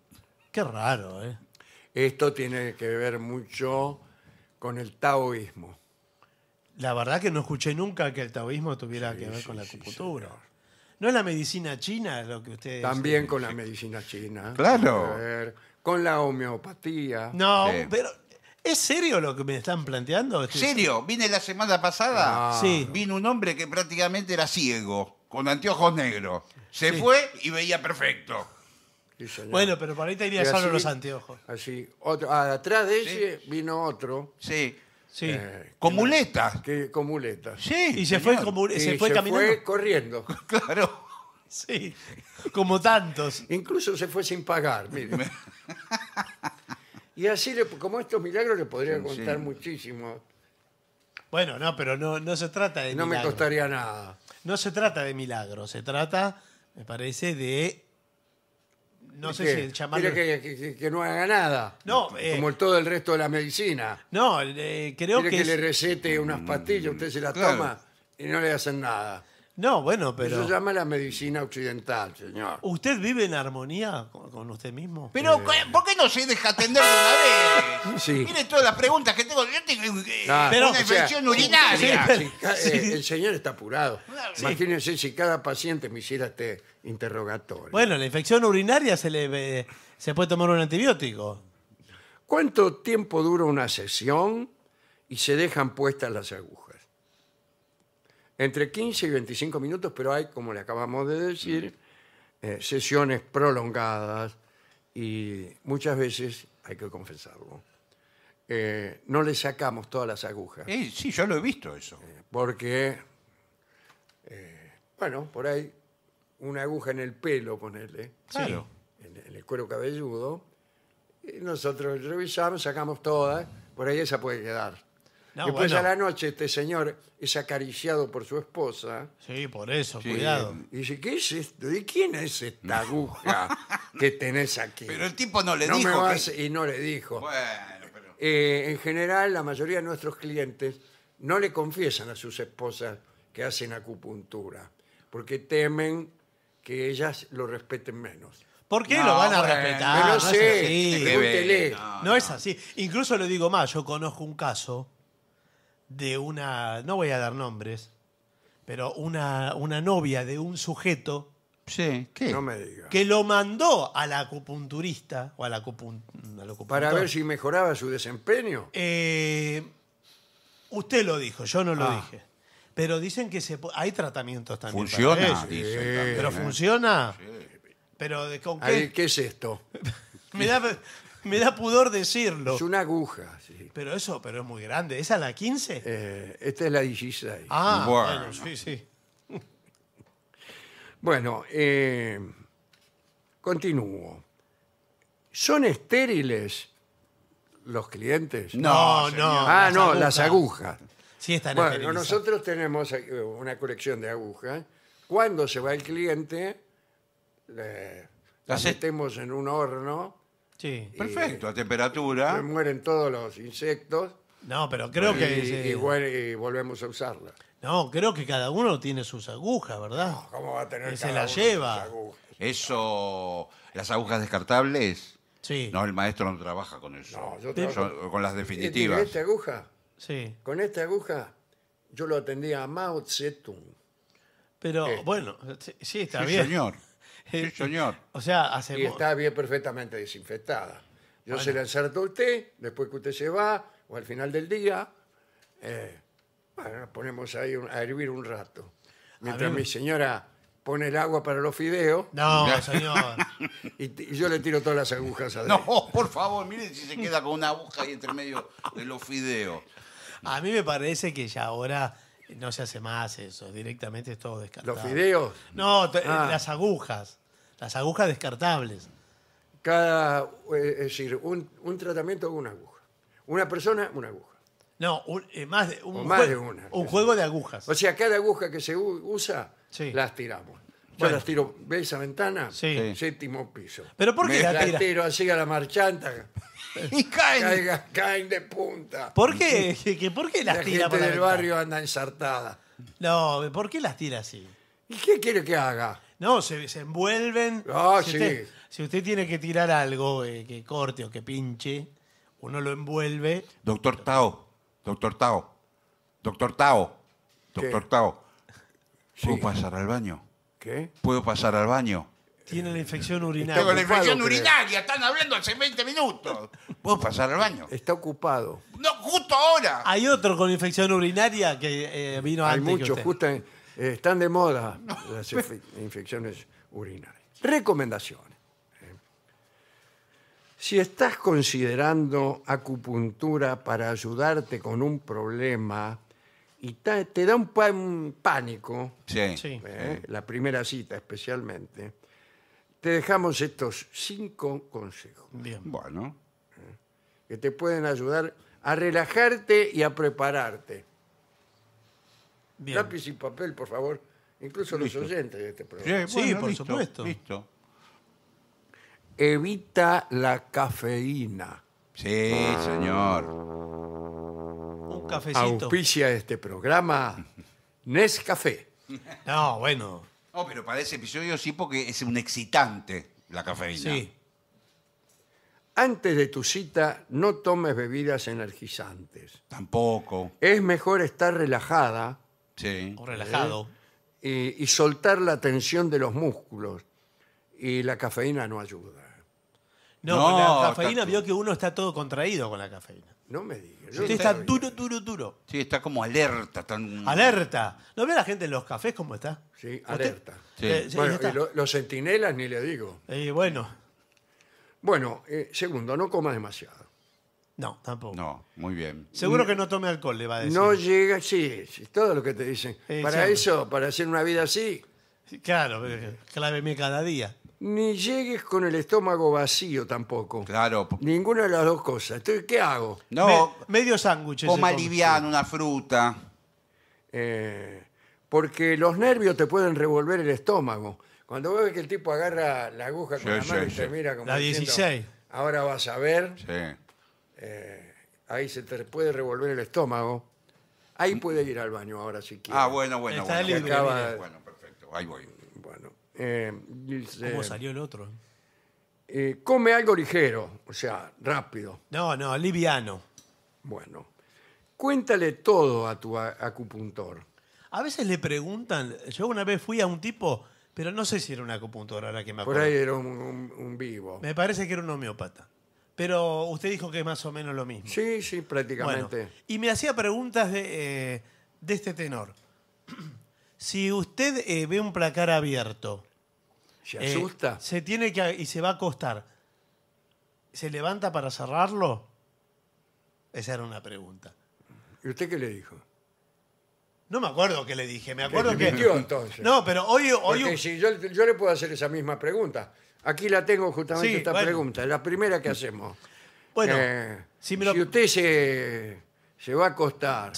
Qué raro, ¿eh? Esto tiene que ver mucho con el taoísmo. La verdad que no escuché nunca que el taoísmo tuviera que ver con la acupuntura. ¿No es la medicina china lo que ustedes... También eh, con la medicina china. Claro. Con la homeopatía. No, pero ¿es serio lo que me están planteando? ¿Serio? Vine la semana pasada. Sí. Vino un hombre que prácticamente era ciego, con anteojos negros. Se fue y veía perfecto. Bueno, pero por ahí te iría solo los anteojos. Así. Ah, atrás de ese vino otro Sí. Sí. Eh, con muletas. con muletas. Sí. y se fue, se fue corriendo. Claro. Sí. Como tantos. Incluso se fue sin pagar, mire. Y así, como estos milagros, le podría contar muchísimo. Bueno, no, pero no, no se trata de No me costaría nada. No se trata de milagros, se trata, me parece, de no sé si que, no haga nada. No, eh, como todo el resto de la medicina. no eh, creo que, que, le recete unas pastillas, usted se las toma y no le hacen nada. No, bueno, pero... Eso se llama la medicina occidental, señor. ¿Usted vive en armonía con, usted mismo? Pero, ¿por qué no se deja atender de una vez? Sí. Mire todas las preguntas que tengo. Pero, infección urinaria. el señor está apurado. Ah, Imagínense si cada paciente me hiciera este interrogatorio. Bueno, la infección urinaria se le se puede tomar un antibiótico. ¿Cuánto tiempo dura una sesión y se dejan puestas las agujas? entre 15 y 25 minutos, pero hay, como le acabamos de decir, eh, sesiones prolongadas y muchas veces, hay que confesarlo, eh, no le sacamos todas las agujas. Eh, sí, yo lo he visto eso. Eh, porque, bueno, por ahí una aguja en el pelo, ponerle, en, en el cuero cabelludo, y nosotros revisamos, sacamos todas, por ahí esa puede quedar. Y Después a la noche este señor es acariciado por su esposa. Sí, por eso, cuidado. Y dice, ¿qué es esto? ¿De quién es esta aguja que tenés aquí? Pero el tipo no le dijo Y no le dijo. Bueno, pero... Eh, en general, la mayoría de nuestros clientes no le confiesan a sus esposas que hacen acupuntura, porque temen que ellas lo respeten menos. ¿Por qué lo van a respetar? no sé, así. No es así. Incluso le digo más, yo conozco un caso de una, no voy a dar nombres, pero una, una novia de un sujeto que lo mandó a la acupunturista o la Para ver si mejoraba su desempeño. Eh, usted lo dijo, yo no lo ah. dije. Pero dicen que se hay tratamientos también. Funciona, Pero ¿eh? funciona. Pero con qué? ¿Qué es esto? Me, da, me da pudor decirlo. Es una aguja. sí. Pero eso, pero es muy grande. ¿Esa es la 15? Eh, esta es la 16. Ah, bueno, sí, sí. Bueno, eh, continúo. ¿Son estériles los clientes? No, no. ah, no, las agujas. Sí, están Bueno, nosotros tenemos eh, una colección de agujas. Cuando se va el cliente, las metemos en un horno Sí, perfecto. a temperatura. Se mueren todos los insectos No, pero creo que... Eh, y volvemos a usarla. No, creo que cada uno tiene sus agujas, ¿verdad? ¿Cómo va a tener se la lleva. Eso, las agujas descartables. Sí, No, el maestro no trabaja con eso. No, yo trabajo- con las ¿E-, definitivas. Esta aguja, sí. con esta aguja yo lo atendía a Mao Zedong. Pero, este. bueno, sí, está Sí, bien. señor. Sí, señor. O sea, hacemos... Y está bien perfectamente desinfectada. Yo se la ensarto a usted, después que usted se va, o al final del día, eh, ponemos ahí a hervir un rato. Mientras mi señora pone el agua para los fideos. No, señor. Y, yo le tiro todas las agujas a No, por favor, miren si se queda con una aguja ahí entre medio de los fideos. A mí me parece que ya ahora no se hace más eso, directamente es todo descartable. ¿Los fideos? No, ah. las agujas, las agujas descartables. Cada, eh, es decir, un, tratamiento una aguja. Una persona, una aguja. No, eh, más de, una. Un juego de agujas. O sea, cada aguja que se usa, las tiramos. Yo las tiro, ¿veis esa ventana? Sí. Séptimo piso. ¿Pero por qué las la tiro así a la marchanta y caen. caen de punta. ¿Por qué, ¿Por qué las La tira gente del barrio anda ensartada. No, ¿por qué las tira así? ¿Y qué quiere que haga? No, se, se envuelven. Ah, si, usted, tiene que tirar algo eh, que corte o que pinche, uno lo envuelve. Doctor Tao, doctor Tao, doctor Tao, doctor Tao. ¿Puedo pasar al baño? ¿Qué? ¿Puedo pasar al baño? Tiene la infección urinaria. Tengo la infección urinaria, están hablando hace 20 minutos. ¿Puedo pasar al baño? Está ocupado. No, justo ahora. Hay otro con infección urinaria que eh, vino Hay antes. Hay muchos, justo eh, están de moda las infecciones urinarias. Recomendaciones. Eh. Si estás considerando acupuntura para ayudarte con un problema y te da un, pánico, Sí. la primera cita especialmente, te dejamos estos cinco consejos Bien. Bueno, ¿Eh? que te pueden ayudar a relajarte y a prepararte. Lápiz y papel, por favor. Incluso los oyentes de este programa. Sí, por supuesto. Listo. Evita la cafeína. Sí, señor. Un cafecito. Auspicia este programa Nescafé. No, bueno. No, pero para ese episodio sí, porque es un excitante la cafeína. Sí. Antes de tu cita, no tomes bebidas energizantes. Tampoco. Es mejor estar relajada Sí. O relajado. ¿eh? y, soltar la tensión de los músculos. Y la cafeína no ayuda. No, la cafeína vio que uno está todo contraído con la cafeína. No me digas. está duro, duro, duro. Sí, está como alerta. Tan... Alerta. ¿No ve la gente en los cafés cómo está? Sí, alerta. Eh, los sentinelas ni le digo. bueno, Bueno, eh, segundo, no comas demasiado. no, tampoco. No, muy bien. Seguro mm. que no tome alcohol, le va a decir. No llega, sí, sí, todo lo que te dicen. Eh, para eso, para hacer una vida así, Claro, clave cada día ni llegues con el estómago vacío tampoco. Claro. Ninguna de las dos cosas. Entonces, ¿qué hago? No, medio sándwich. o una fruta. Eh, porque los nervios te pueden revolver el estómago. Cuando vos ves que el tipo agarra la aguja con la mano y te mira como La 16. ahora vas a ver, Sí. Eh, ahí se te puede revolver el estómago. Ahí puede ir al baño ahora si ah, quieres. Ah, bueno, bueno, Está Bueno, perfecto. Ahí voy. Bueno. Eh, ¿Cómo salió el otro? Eh, come algo ligero, o sea, rápido. No, no, liviano. Bueno, cuéntale todo a tu acupuntor. A veces le preguntan, yo una vez fui a un tipo, pero no sé si era un acupuntor ahora que me Por ahí era un, vivo. Me parece que era un homeópata. Pero usted dijo que es más o menos lo mismo. Sí, sí, prácticamente. y me hacía preguntas de, eh, de este tenor si usted eh, ve un placar abierto. ¿Se eh, asusta? se tiene que. y se va a acostar. ¿Se levanta para cerrarlo? Esa era una pregunta. ¿Y usted qué le dijo? No me acuerdo qué le dije, me acuerdo que. entonces. No, pero hoy. hoy yo, le puedo hacer esa misma pregunta. Aquí la tengo justamente esta pregunta. pregunta, la primera que hacemos. Bueno, eh, si, usted se, se va a acostar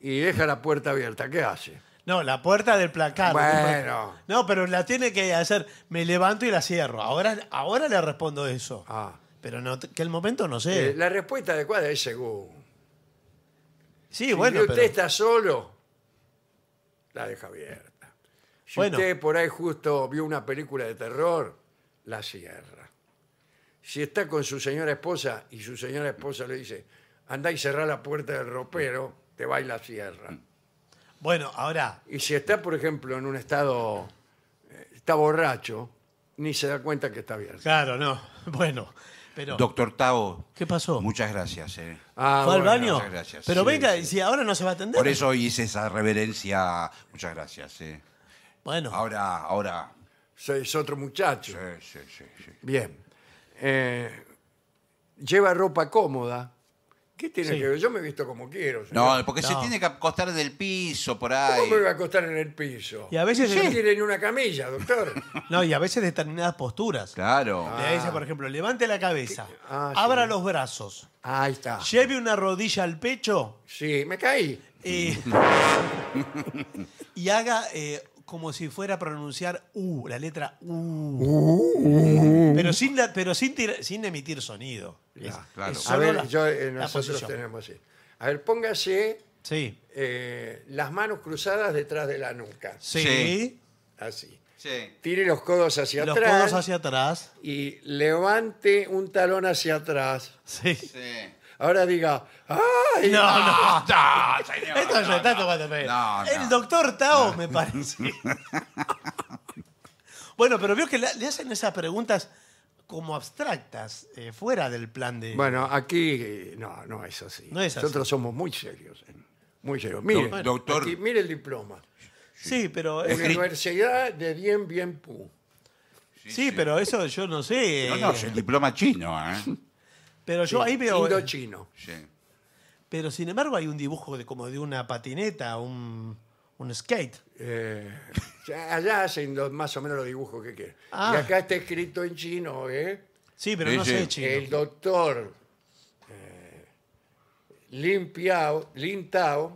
y deja la puerta abierta, ¿qué hace? No, la puerta del placar. Bueno. No, pero la tiene que hacer. Me levanto y la cierro. Ahora, ahora le respondo eso. Ah. Pero no, que el momento no sé. Eh, la respuesta adecuada es según. sí, Si usted está solo, la deja abierta. Si usted por ahí justo vio una película de terror, la cierra. Si está con su señora esposa y su señora esposa le dice, andá y cerrá la puerta del ropero, te va y la cierra. Bueno, ahora, Y si está, por ejemplo, en un estado, eh, está borracho, ni se da cuenta que está abierto. claro, no. Bueno, pero. Doctor Tao, ¿Qué pasó? muchas gracias. eh. Ah, al baño? muchas gracias. Pero venga, si ahora no se va a atender. Por eso hice esa reverencia. Muchas gracias. Eh. Bueno, Ahora, ahora. Sois otro muchacho. Sí, sí, sí, Bien. Eh, lleva ropa cómoda ¿Qué tiene que ver? Yo me he visto como quiero. No, porque se tiene que acostar del piso por ahí. ¿Cómo me voy a acostar en el piso? Y a veces- tiene en una camilla, doctor. No, y a veces determinadas posturas. Claro. dice, por ejemplo, levante la cabeza, ah, abra los brazos, Ahí está. lleve una rodilla al pecho Sí, me caí. y, haga eh, como si fuera a pronunciar U, la letra U. pero sin, pero sin, sin emitir sonido. claro. a ver, eh, nosotros tenemos así. A ver, póngase sí. Eh, las manos cruzadas detrás de la nuca. Sí. Así. Tire los codos hacia atrás. Los codos hacia atrás. Y levante un talón hacia atrás. Sí. sí ahora diga, ¡ay! No, ah". no, no, Esto ya está El doctor Tao me parece. bueno, pero veo que le hacen esas preguntas como abstractas, eh, fuera del plan de... Bueno, aquí eh, no, no es así. Nosotros somos muy serios. Eh, muy serios. Mire, doctor. mire el diploma. sí, pero... es- Universidad de bien, Bien Pu. sí, pero eso yo no sé. No, no, es el diploma chino, ¿eh? Pero yo ahí veo. Indochino. Eh, pero sin embargo hay un dibujo de como de una patineta, un, skate. Eh, allá hacen más o menos los dibujos que quieren. Y ah. acá está escrito en chino, ¿eh? Sí, pero no sé, chino. El doctor eh, Lin, Tao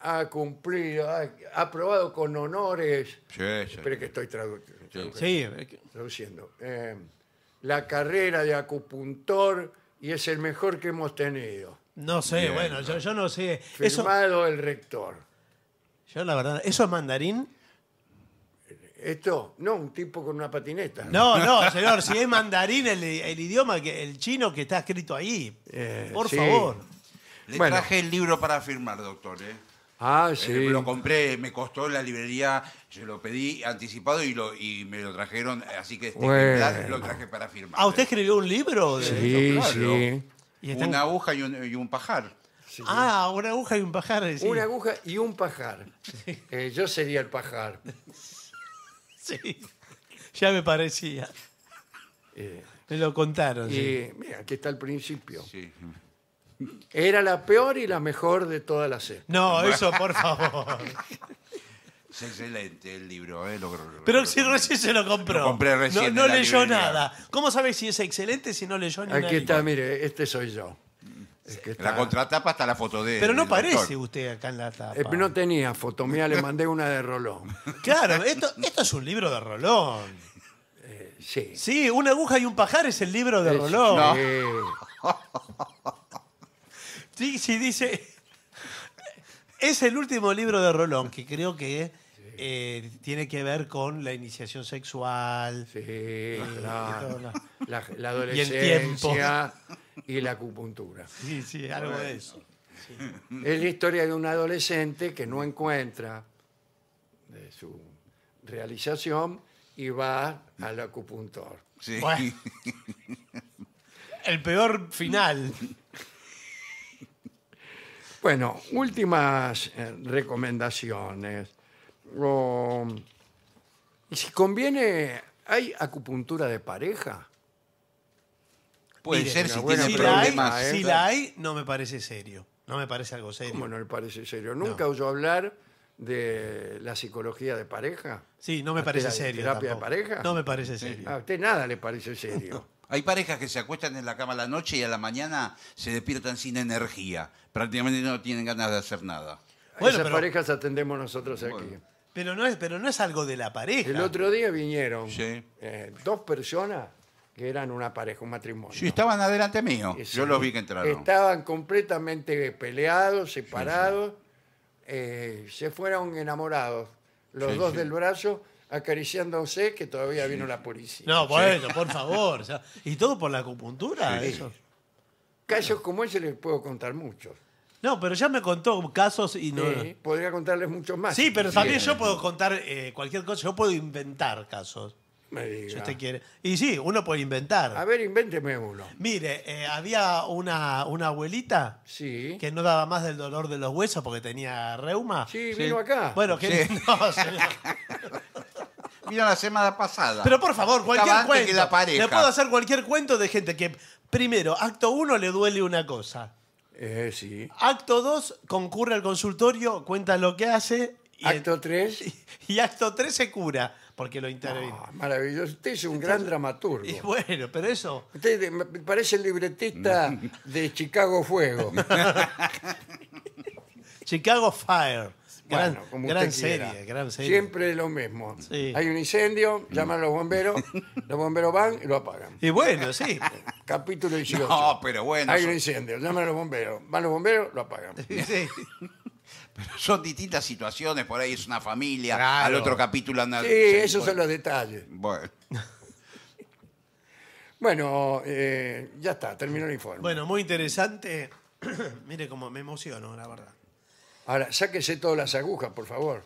ha cumplido, ha aprobado con honores. sí, que estoy traduciendo. Sí. traduciendo. Eh, la carrera de acupuntor y es el mejor que hemos tenido. No sé, bueno, yo, no sé. Eso, Firmado el rector. yo la verdad, ¿eso es mandarín? Esto, no, un tipo con una patineta. No, no, señor, si es mandarín el, idioma, que, el chino que está escrito ahí. Eh, por favor. Le traje el libro para firmar, doctor. ¿eh? Ah, sí. lo compré, me costó la librería, yo lo pedí anticipado y, lo, y me lo trajeron, así que este lo traje para firmar. Ah, ¿usted escribió un libro? De sí, sí. Una aguja y un, pajar. Ah, una aguja y un pajar. Una aguja y un pajar. yo sería el pajar. Sí. Ya me parecía. Eh. Me lo contaron. mira, aquí está el principio. Sí. Era la peor y la mejor de todas las No, eso por favor. Es excelente el libro, ¿eh? Pero si recién se lo compró. compré recién No, leyó nada. ¿Cómo sabes si es excelente si no leyó ni Aquí está, mire, este soy yo. La contratapa está la foto de Pero no parece usted acá en la tapa. Eh, no tenía foto mía, le mandé una de Rolón. Claro, esto, esto es un libro de Rolón. Eh, sí. Sí, Una aguja y un pajar es el libro de Rolón. Sí, sí, dice. Es el último libro de Rolón, que creo que eh, tiene que ver con la iniciación sexual. Sí, eh, la, la, adolescencia y, la acupuntura. Sí, sí, algo de eso. Es la historia de un adolescente que no encuentra eh, su realización y va al acupuntor. Sí. el peor final. Bueno, últimas eh, recomendaciones. y si conviene, ¿hay acupuntura de pareja? Puede ser si tiene la, hay, ¿eh? ¿eh? si la hay, no me parece serio. No me parece algo serio. ¿Cómo no le parece serio? ¿Nunca oyó hablar de la psicología de pareja? Sí, no me parece serio. ¿Terapia de pareja? No me parece serio. A usted nada le parece serio. Hay parejas que se acuestan en la cama a la noche y a la mañana se despiertan sin energía. Prácticamente no tienen ganas de hacer nada. Esas parejas atendemos nosotros aquí. Pero no es, pero no es algo de la pareja. El otro día vinieron eh, dos personas que eran una pareja, un matrimonio. Sí, estaban adelante mío. Yo los vi que entraron. Estaban completamente peleados, separados. Eh, se fueron enamorados, los dos del brazo, Acariciándose que todavía vino la policía. No, bueno, por favor. y todo por la acupuntura, eso. Casos como ese les puedo contar muchos. No, pero ya me contó casos y no. Sí, podría contarles muchos más. Sí, pero también yo puedo contar eh, cualquier cosa, yo puedo inventar casos. Me diga. Si usted quiere. Y sí, uno puede inventar. A ver, invénteme uno. Mire, eh, había una, una abuelita que no daba más del dolor de los huesos porque tenía reuma. Sí, vino acá. Bueno, que no, la semana pasada. Pero por favor, cualquier pareja. Le puedo hacer cualquier cuento de gente que, primero, acto uno le duele una cosa. Eh, sí. Acto 2 concurre al consultorio, cuenta lo que hace. Y Acto 3. Y, acto 3 se cura, porque lo intervino. Ah, maravilloso. Usted es un gran dramaturgo. bueno, pero eso. Usted me parece el libretista de Chicago Fuego. Chicago Fire gran, como serie, gran serie. Siempre lo mismo. Hay un incendio, mm. llaman a los bomberos, los bomberos van y lo apagan. Y bueno, sí. Capítulo 18. No, pero bueno. Hay un incendio, llaman a los bomberos, van los bomberos, lo apagan. Sí. Pero son distintas situaciones, por ahí es una familia, al otro capítulo anda... Sí, esos son los detalles. Bueno. Bueno, eh, ya está, terminó el informe. Bueno, muy interesante. Mire cómo me emociono, la verdad. Ahora, sáquese todas las agujas, por favor.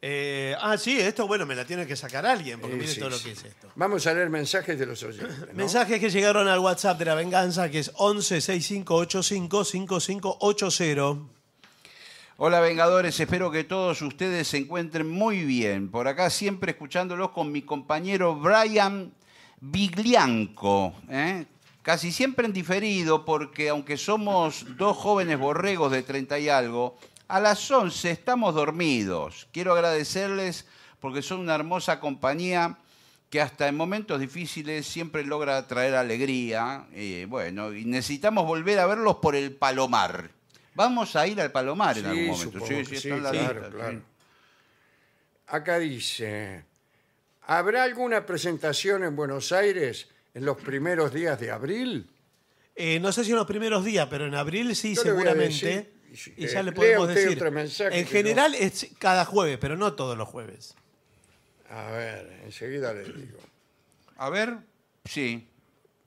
Eh, ah, sí, esto, bueno, me la tiene que sacar alguien, porque mire todo lo que es esto. Vamos a leer mensajes de los oyentes. Mensajes que llegaron al WhatsApp de la venganza, que es 11-658-5580. Hola Vengadores, espero que todos ustedes se encuentren muy bien. Por acá siempre escuchándolos con mi compañero Brian Biglianco. ¿eh? Casi siempre en diferido porque aunque somos dos jóvenes borregos de treinta y algo, a las 11 estamos dormidos. Quiero agradecerles porque son una hermosa compañía que hasta en momentos difíciles siempre logra traer alegría. Eh, bueno, y necesitamos volver a verlos por el Palomar. Vamos a ir al Palomar en algún momento. Sí, sí, Acá dice, ¿habrá alguna presentación en Buenos Aires en los primeros días de abril? Eh, no sé si en los primeros días, pero en abril sí, seguramente y eh, ya le podemos decir. en general es cada jueves, pero no todos los jueves. A ver, enseguida le digo. A ver, sí,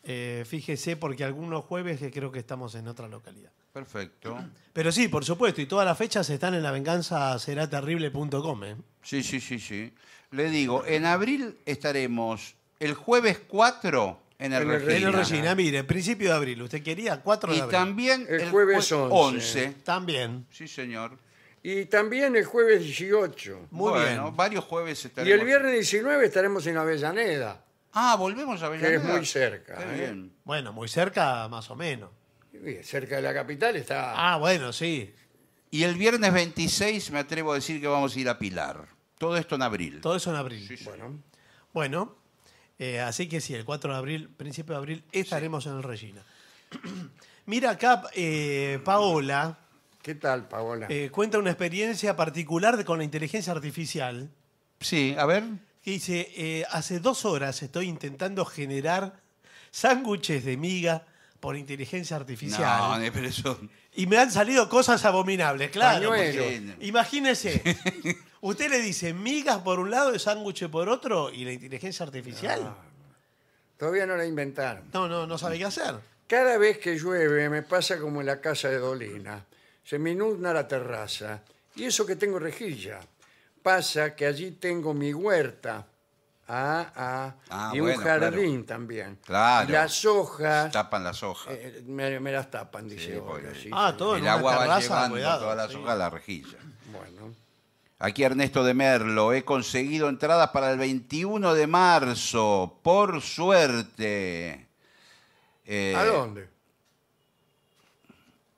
eh, fíjese, porque algunos jueves creo que estamos en otra localidad. perfecto. Pero sí, por supuesto, y todas las fechas están en lavenganzaseraterrible.com. ¿eh? Sí, sí, sí, sí. Le digo, en abril estaremos el jueves 4 en el, en Regina. En mire, principio de abril. Usted quería cuatro de y también el, jueves 11. 11. También. Sí, señor. Y también el jueves 18. Muy bien. varios jueves estaremos. Y el viernes 19 estaremos en Avellaneda. Ah, volvemos a Avellaneda. Que es muy cerca. ¿eh? Bueno, muy cerca más o menos. cerca de la capital está... Ah, bueno, sí. Y el viernes 26 me atrevo a decir que vamos a ir a Pilar. Todo esto en abril. Todo eso en abril. sí. Bueno. Bueno, eh, así que sí, el 4 de abril, principio de abril, estaremos en el Regina. Mira acá, eh, Paola. ¿Qué tal, Paola? Eh, cuenta una experiencia particular con la inteligencia artificial. Sí, a ver. dice, hace dos horas estoy intentando generar sándwiches de miga por inteligencia artificial. No, pero eso... Y me han salido cosas abominables, claro. imagínese. Usted le dice migas por un lado y sándwiches por otro y la inteligencia artificial. Todavía no la inventaron. No, no, no sabe qué hacer. Cada vez que llueve me pasa como en la casa de Dolina. Se me la terraza. Y eso que tengo rejilla. Pasa que allí tengo mi huerta. Ah, ah. ah y un jardín también. Claro. Las hojas Tapan las hojas. Eh, eh, me, las tapan, dice Ah, todo el agua va llevando todas las hojas a la rejilla. Bueno. Aquí Ernesto de Merlo, he conseguido entradas para el 21 de marzo, por suerte. Eh, ¿A dónde?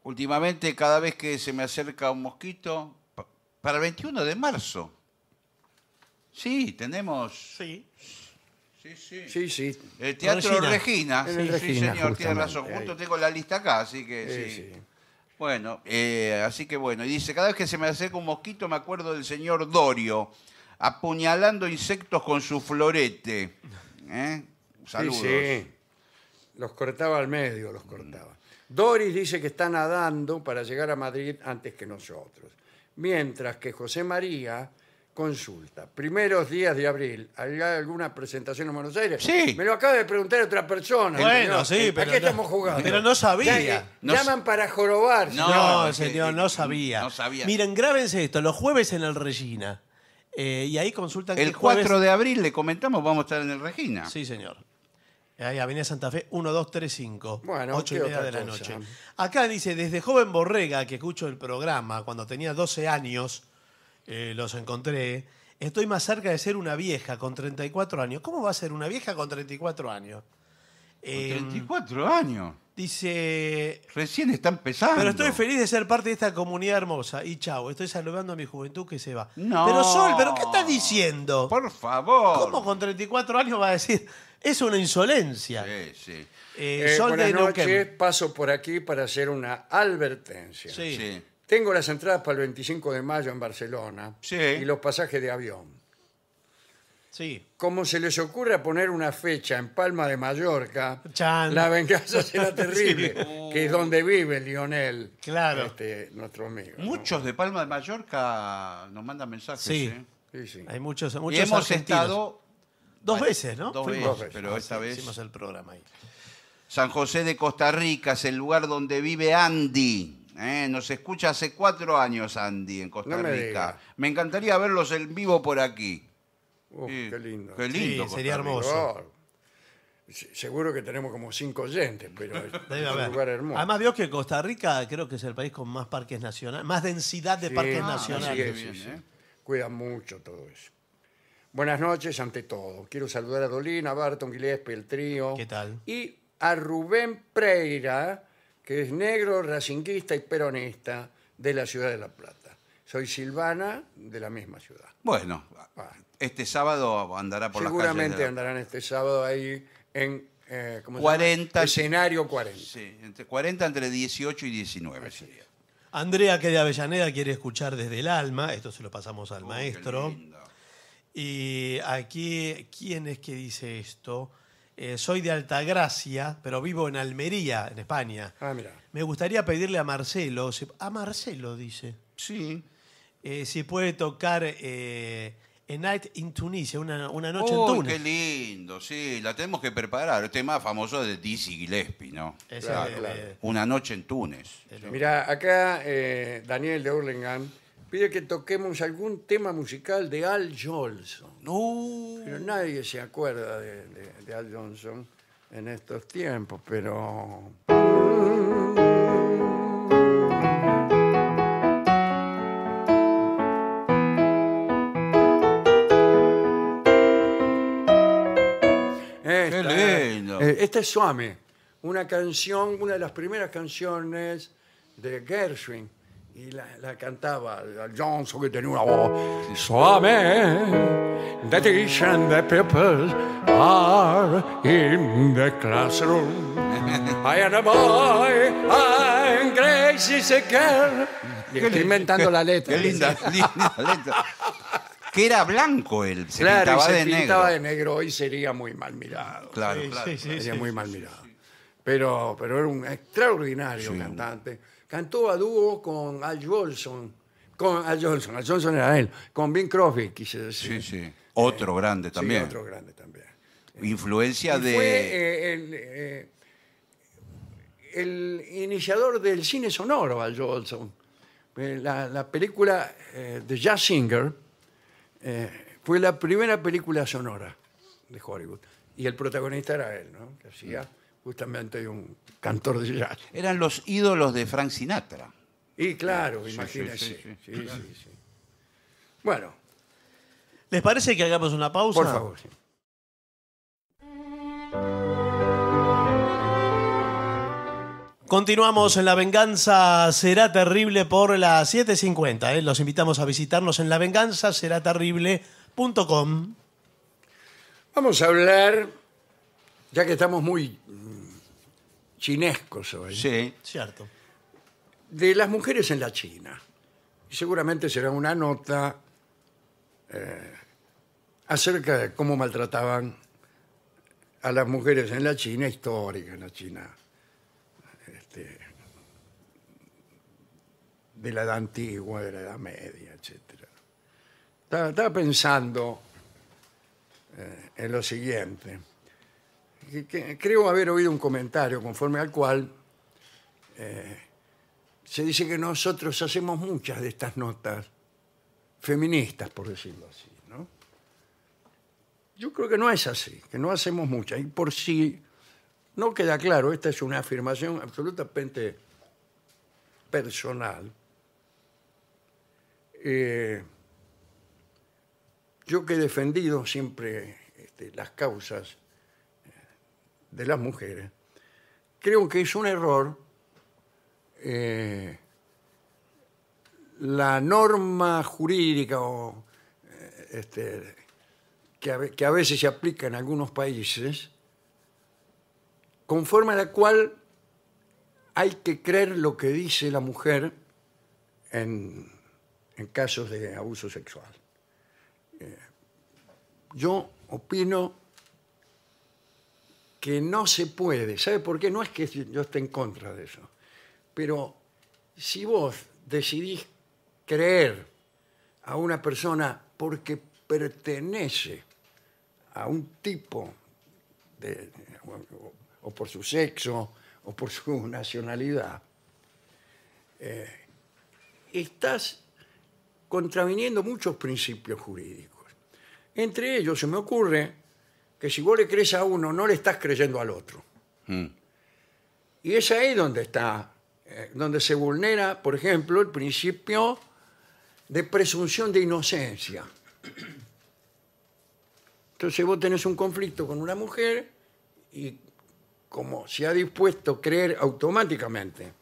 Últimamente, cada vez que se me acerca un mosquito, para el 21 de marzo. Sí, tenemos. Sí. Sí, sí. Sí, sí. El Teatro Regina. Sí, señor, tiene razón. Justo tengo la lista acá, así que. sí. sí. Bueno, eh, así que bueno, y dice, cada vez que se me acerca un mosquito me acuerdo del señor Dorio, apuñalando insectos con su florete. ¿Eh? Saludos. sí. Los cortaba al medio, los cortaba. Doris dice que está nadando para llegar a Madrid antes que nosotros. Mientras que José María consulta. Primeros días de abril, ¿hay alguna presentación en Buenos Aires? Sí. Me lo acaba de preguntar otra persona. Bueno, sí, pero. ¿A qué estamos jugando? Pero no sabía. llaman para jorobar. No, no señor, no sabía. No sabía. Miren, grábense esto: los jueves en el Regina. Eh, y ahí consultan. El que 4 de abril, le comentamos, vamos a estar en el Regina. Sí, señor. Ahí, Avenida Santa Fe, 1235, bueno, 8 y media de la noche. Acá dice, desde joven borrega, que escucho el programa, cuando tenía 12 años, eh, los encontré. Estoy más cerca de ser una vieja con 34 años. ¿Cómo va a ser una vieja con 34 años? Eh, em, 34 años. Dice. Recién está empezando. Pero estoy feliz de ser parte de esta comunidad hermosa. Y chao, estoy saludando a mi juventud que se va. Pero Sol, ¿pero qué estás diciendo? Por favor. ¿Cómo con 34 años va a decir? Es una insolencia. Sí, sí. Eh, eh, Sol de noches, paso por aquí para hacer una advertencia. sí. Tengo las entradas para el 25 de mayo en Barcelona y los pasajes de avión. Sí. Como se les ocurre poner una fecha en Palma de Mallorca, la venganza será terrible, que es donde vive Lionel, Claro. este, nuestro amigo. Muchos de Palma de Mallorca nos mandan mensajes. Sí. ¿eh? Sí, Hay muchos, hemos estado Dos veces, ¿no? dos veces, pero esta ah, vez Hicimos el programa ahí. San José de Costa Rica es el lugar donde vive Andy. Eh, nos escucha hace cuatro años Andy en Costa Rica. Me encantaría verlos en vivo por aquí. qué lindo. Qué lindo. sería hermoso. seguro que tenemos como cinco oyentes, pero es un lugar hermoso. Además, Dios que Costa Rica creo que es el país con más parques nacionales, más densidad de parques ah, nacionales. ¿eh? Cuida mucho todo eso. Buenas noches ante todo. Quiero saludar a Dolina, a Barton Gillespie, el trío. ¿Qué tal? Y a Rubén Preira que es negro, racinguista y peronista de la ciudad de La Plata. Soy Silvana, de la misma ciudad. Bueno, este sábado andará por las Seguramente andarán este sábado ahí en eh, escenario 40. Sí, entre 40 entre 18 y 19 sería. Andrea, que de Avellaneda quiere escuchar desde el alma, esto se lo pasamos al maestro. Y aquí, ¿quién es que dice esto? Eh, soy de Altagracia, pero vivo en Almería, en España. Ah, Me gustaría pedirle a Marcelo, a Marcelo dice, Sí. Eh, si puede tocar A eh, Night in Tunisia, una, noche en Oh, qué lindo, sí, la tenemos que preparar. El tema famoso de Dizzy Gillespie, ¿no? Exacto. Una noche en Túnez. Mira, acá Daniel de Urlingan pide que toquemos algún tema musical de Al Jolson. No. Pero nadie se acuerda de, Al Johnson en estos tiempos, pero... ¡Qué lindo. Eh, esta es Suame, una canción, una de las primeras canciones de Gershwin, y la, la cantaba Johnson que tenía una voz So amen the teacher and the people are in the classroom I am a boy I'm crazy as a girl estoy inventando la letra qué linda, linda letra que era blanco él se claro, pintaba y se de pintaba de negro y sería muy mal mirado claro, claro sería muy mal mirado pero pero era un extraordinario cantante Cantó a dúo con Al Jolson, con Al Jolson, Al Jolson era él, con Bing Crosby, quise decir. Sí, sí. Otro eh, grande también. Sí, otro grande también. Influencia de... Fue eh, eh, el, iniciador del cine sonoro, Al Jolson. La, película de Jazz Singer fue la primera película sonora de Hollywood. Y el protagonista era él, ¿no? Que hacía mm. justamente un cantor de jazz. Eran los ídolos de Frank Sinatra. Y claro, Sí, Bueno, ¿Les parece que hagamos una pausa? por favor. Continuamos en La Venganza Será Terrible por las 7.50. ¿eh? Los invitamos a visitarnos en lavenganzaseraterrible.com. Vamos a hablar, ya que estamos muy, chinescos hoy. Sí. Cierto. De las mujeres en la China. seguramente será una nota eh, acerca de cómo maltrataban a las mujeres en la China histórica, en la China este, de la edad antigua, de la edad media, etc. Estaba, pensando eh, en lo siguiente creo haber oído un comentario conforme al cual eh, se dice que nosotros hacemos muchas de estas notas feministas, por decirlo así. Yo creo que no es así, que no hacemos muchas. Y por si no queda claro, esta es una afirmación absolutamente personal. Eh, yo que he defendido siempre este, las causas de las mujeres, creo que es un error eh, la norma jurídica eh, este, que, a, veces se aplica en algunos países, conforme a la cual hay que creer lo que dice la mujer en, casos de abuso sexual. Eh, yo opino que no se puede. ¿Sabe por qué? No es que yo esté en contra de eso. Pero si vos decidís creer a una persona porque pertenece a un tipo o, por su sexo o por su nacionalidad, eh, estás contraviniendo muchos principios jurídicos. Entre ellos se me ocurre que si vos le crees a uno, no le estás creyendo al otro. Mm. Y es ahí donde está, eh, donde se vulnera, por ejemplo, el principio de presunción de inocencia. Entonces vos tenés un conflicto con una mujer y como se ha dispuesto a creer automáticamente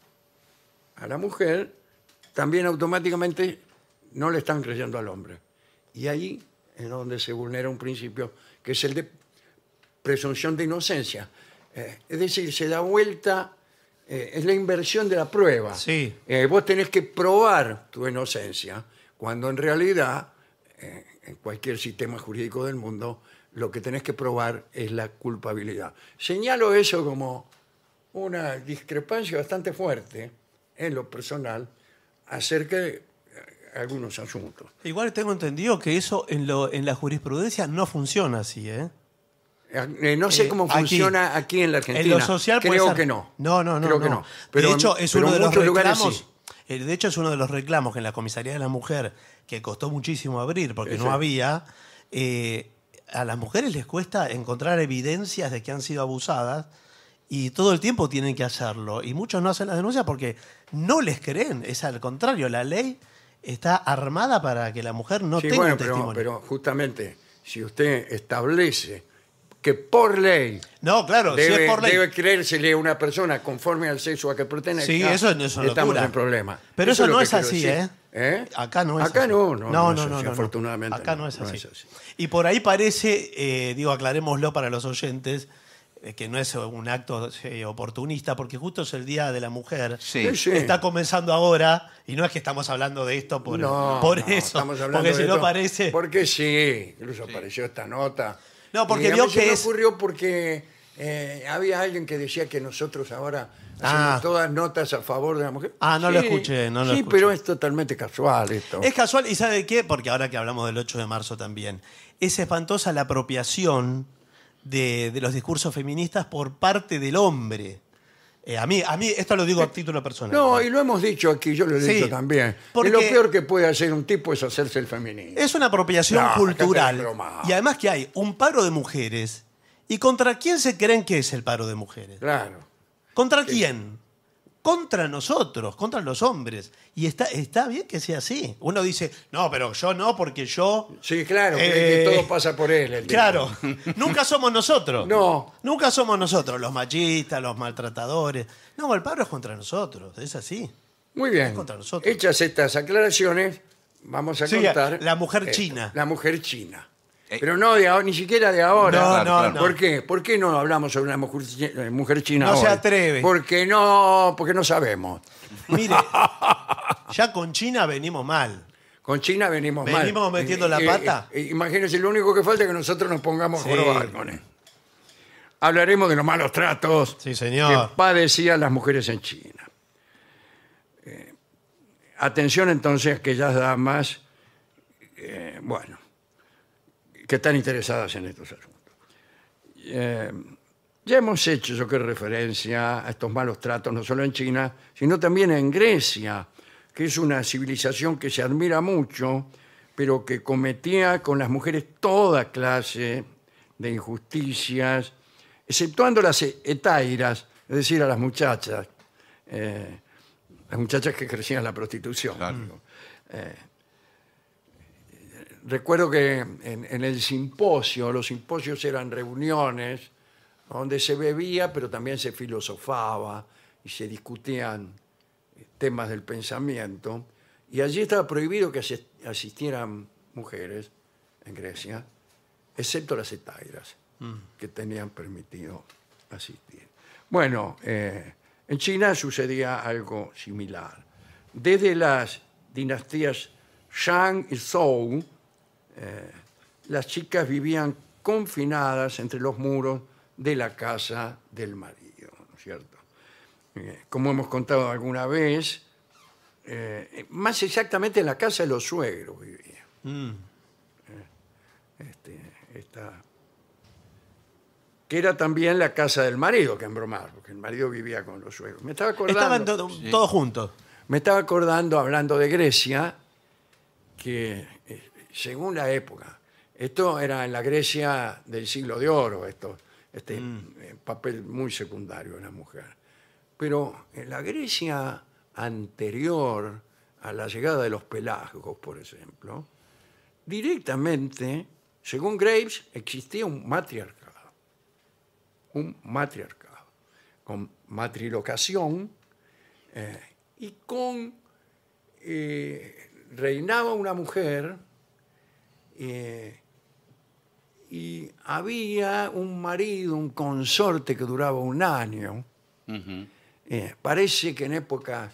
a la mujer, también automáticamente no le están creyendo al hombre. Y ahí es donde se vulnera un principio que es el de presunción de inocencia. Eh, es decir, se da vuelta, eh, es la inversión de la prueba. Sí. Eh, vos tenés que probar tu inocencia, cuando en realidad, en cualquier sistema jurídico del mundo, lo que tenés que probar es la culpabilidad. Señalo eso como una discrepancia bastante fuerte en lo personal acerca de algunos asuntos. Igual tengo entendido que eso en, lo, en la jurisprudencia no funciona así, ¿eh? Eh, no sé eh, cómo funciona aquí, en la Argentina. En lo social Creo que no. No, no, no. Creo que no. de hecho, es uno de los reclamos. Eh, de hecho, es uno de los reclamos que en la comisaría de la mujer, que costó muchísimo abrir porque no había, a las mujeres les cuesta encontrar evidencias de que han sido abusadas y todo el tiempo tienen que hacerlo. Y muchos no hacen la denuncia porque no les creen. Es al contrario, la ley está armada para que la mujer no tenga bueno, Pero justamente, si usted establece que por ley no, claro, debe, si es por ley. debe creérsele una persona conforme al sexo a que pertenece. Sí, eso no es una Estamos en problema. Pero eso, no es así, ¿eh? ¿eh? Acá no es Acá así. no, no, no, no, no, no Acá no, es, así. Y por ahí parece, eh, digo, aclarémoslo para los oyentes, eh, que no es un acto eh, oportunista, porque justo es el Día de la Mujer. Sí. Sí, Está comenzando ahora, y no es que estamos hablando de esto por, por eso. Estamos hablando porque de si no parece... Porque sí, incluso apareció esta nota no, porque eh, vio que ocurrió porque eh, había alguien que decía que nosotros ahora ah. todas notas a favor de la mujer. Ah, no lo escuché, no lo Sí, pero es totalmente casual esto. Es casual, ¿y sabe qué? Porque ahora que hablamos del 8 de marzo también, es espantosa la apropiación de los discursos feministas por parte del hombre. Eh, a, mí, a mí, esto lo digo a eh, título personal. No, y lo hemos dicho aquí, yo lo he dicho también. Porque lo peor que puede hacer un tipo es hacerse el feminista. Es una apropiación cultural. Y además que hay un paro de mujeres. ¿Y contra quién se creen que es el paro de mujeres? Claro. ¿Contra quién? contra nosotros, contra los hombres. Y está, está bien que sea así. Uno dice, no, pero yo no, porque yo. Sí, claro, que eh, todo pasa por él. claro, nunca somos nosotros. No. Nunca somos nosotros, los machistas, los maltratadores. No, el paro es contra nosotros, es así. Muy bien. contra nosotros. Hechas estas aclaraciones, vamos a sí, contar. La mujer eh, china. La mujer china. Eh, Pero no de ahora, ni siquiera de ahora. No, no, no. ¿Por qué? ¿Por qué no hablamos sobre una mujer, eh, china No se atreve. Porque no, porque no sabemos. Mire, ya con China venimos mal. Con China venimos mal. ¿Venimos metiendo eh, la pata? imagínense, lo único que falta es que nosotros nos pongamos a Hablaremos de los malos tratos que padecían las mujeres en China. atención entonces, que aquellas damas, bueno, que están interesadas en estos asuntos. Eh, ya hemos hecho, yo creo, referencia a estos malos tratos, no solo en China, sino también en Grecia, que es una civilización que se admira mucho, pero que cometía con las mujeres toda clase de injusticias, exceptuando las e-, etairas, es decir, a las muchachas, eh, las muchachas que crecían la prostitución. Eh, recuerdo que en, el simposio, los simposios eran reuniones donde se bebía, pero también se filosofaba y se discutían eh, temas del pensamiento. Y allí estaba prohibido que asistieran mujeres en Grecia, excepto las etairas, mm. que tenían permitido asistir. Bueno, eh, en China sucedía algo similar. Desde las dinastías Shang y Zhou, eh, las chicas vivían confinadas entre los muros de la casa del marido, ¿no es cierto? Eh, como hemos contado alguna vez, eh, más exactamente en la casa de los suegros vivía. Mm. Este, que era también la casa del marido que embromar, porque el marido vivía con los suegros. estaba Estaban todos juntos. Me estaba acordando, hablando de Grecia, que según la época. Esto era en la Grecia del siglo de oro, esto, este mm. eh, papel muy secundario de la mujer. Pero en la Grecia anterior a la llegada de los Pelasgos, por ejemplo, directamente, según Graves, existía un matriarcado. Un matriarcado. Con matrilocación eh, y con. Eh, reinaba una mujer eh, y había un marido, un consorte que duraba un año. Eh, parece que en épocas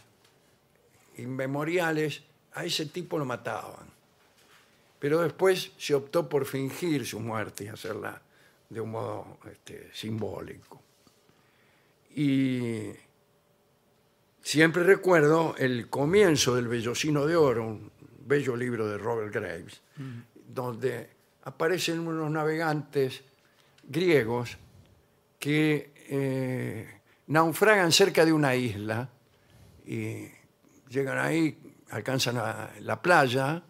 inmemoriales a ese tipo lo mataban. Pero después se optó por fingir su muerte y hacerla de un modo este, simbólico. Y siempre recuerdo el comienzo del Bellocino de Oro, un bello libro de Robert Graves, donde aparecen unos navegantes griegos que eh, naufragan cerca de una isla y llegan ahí, alcanzan la playa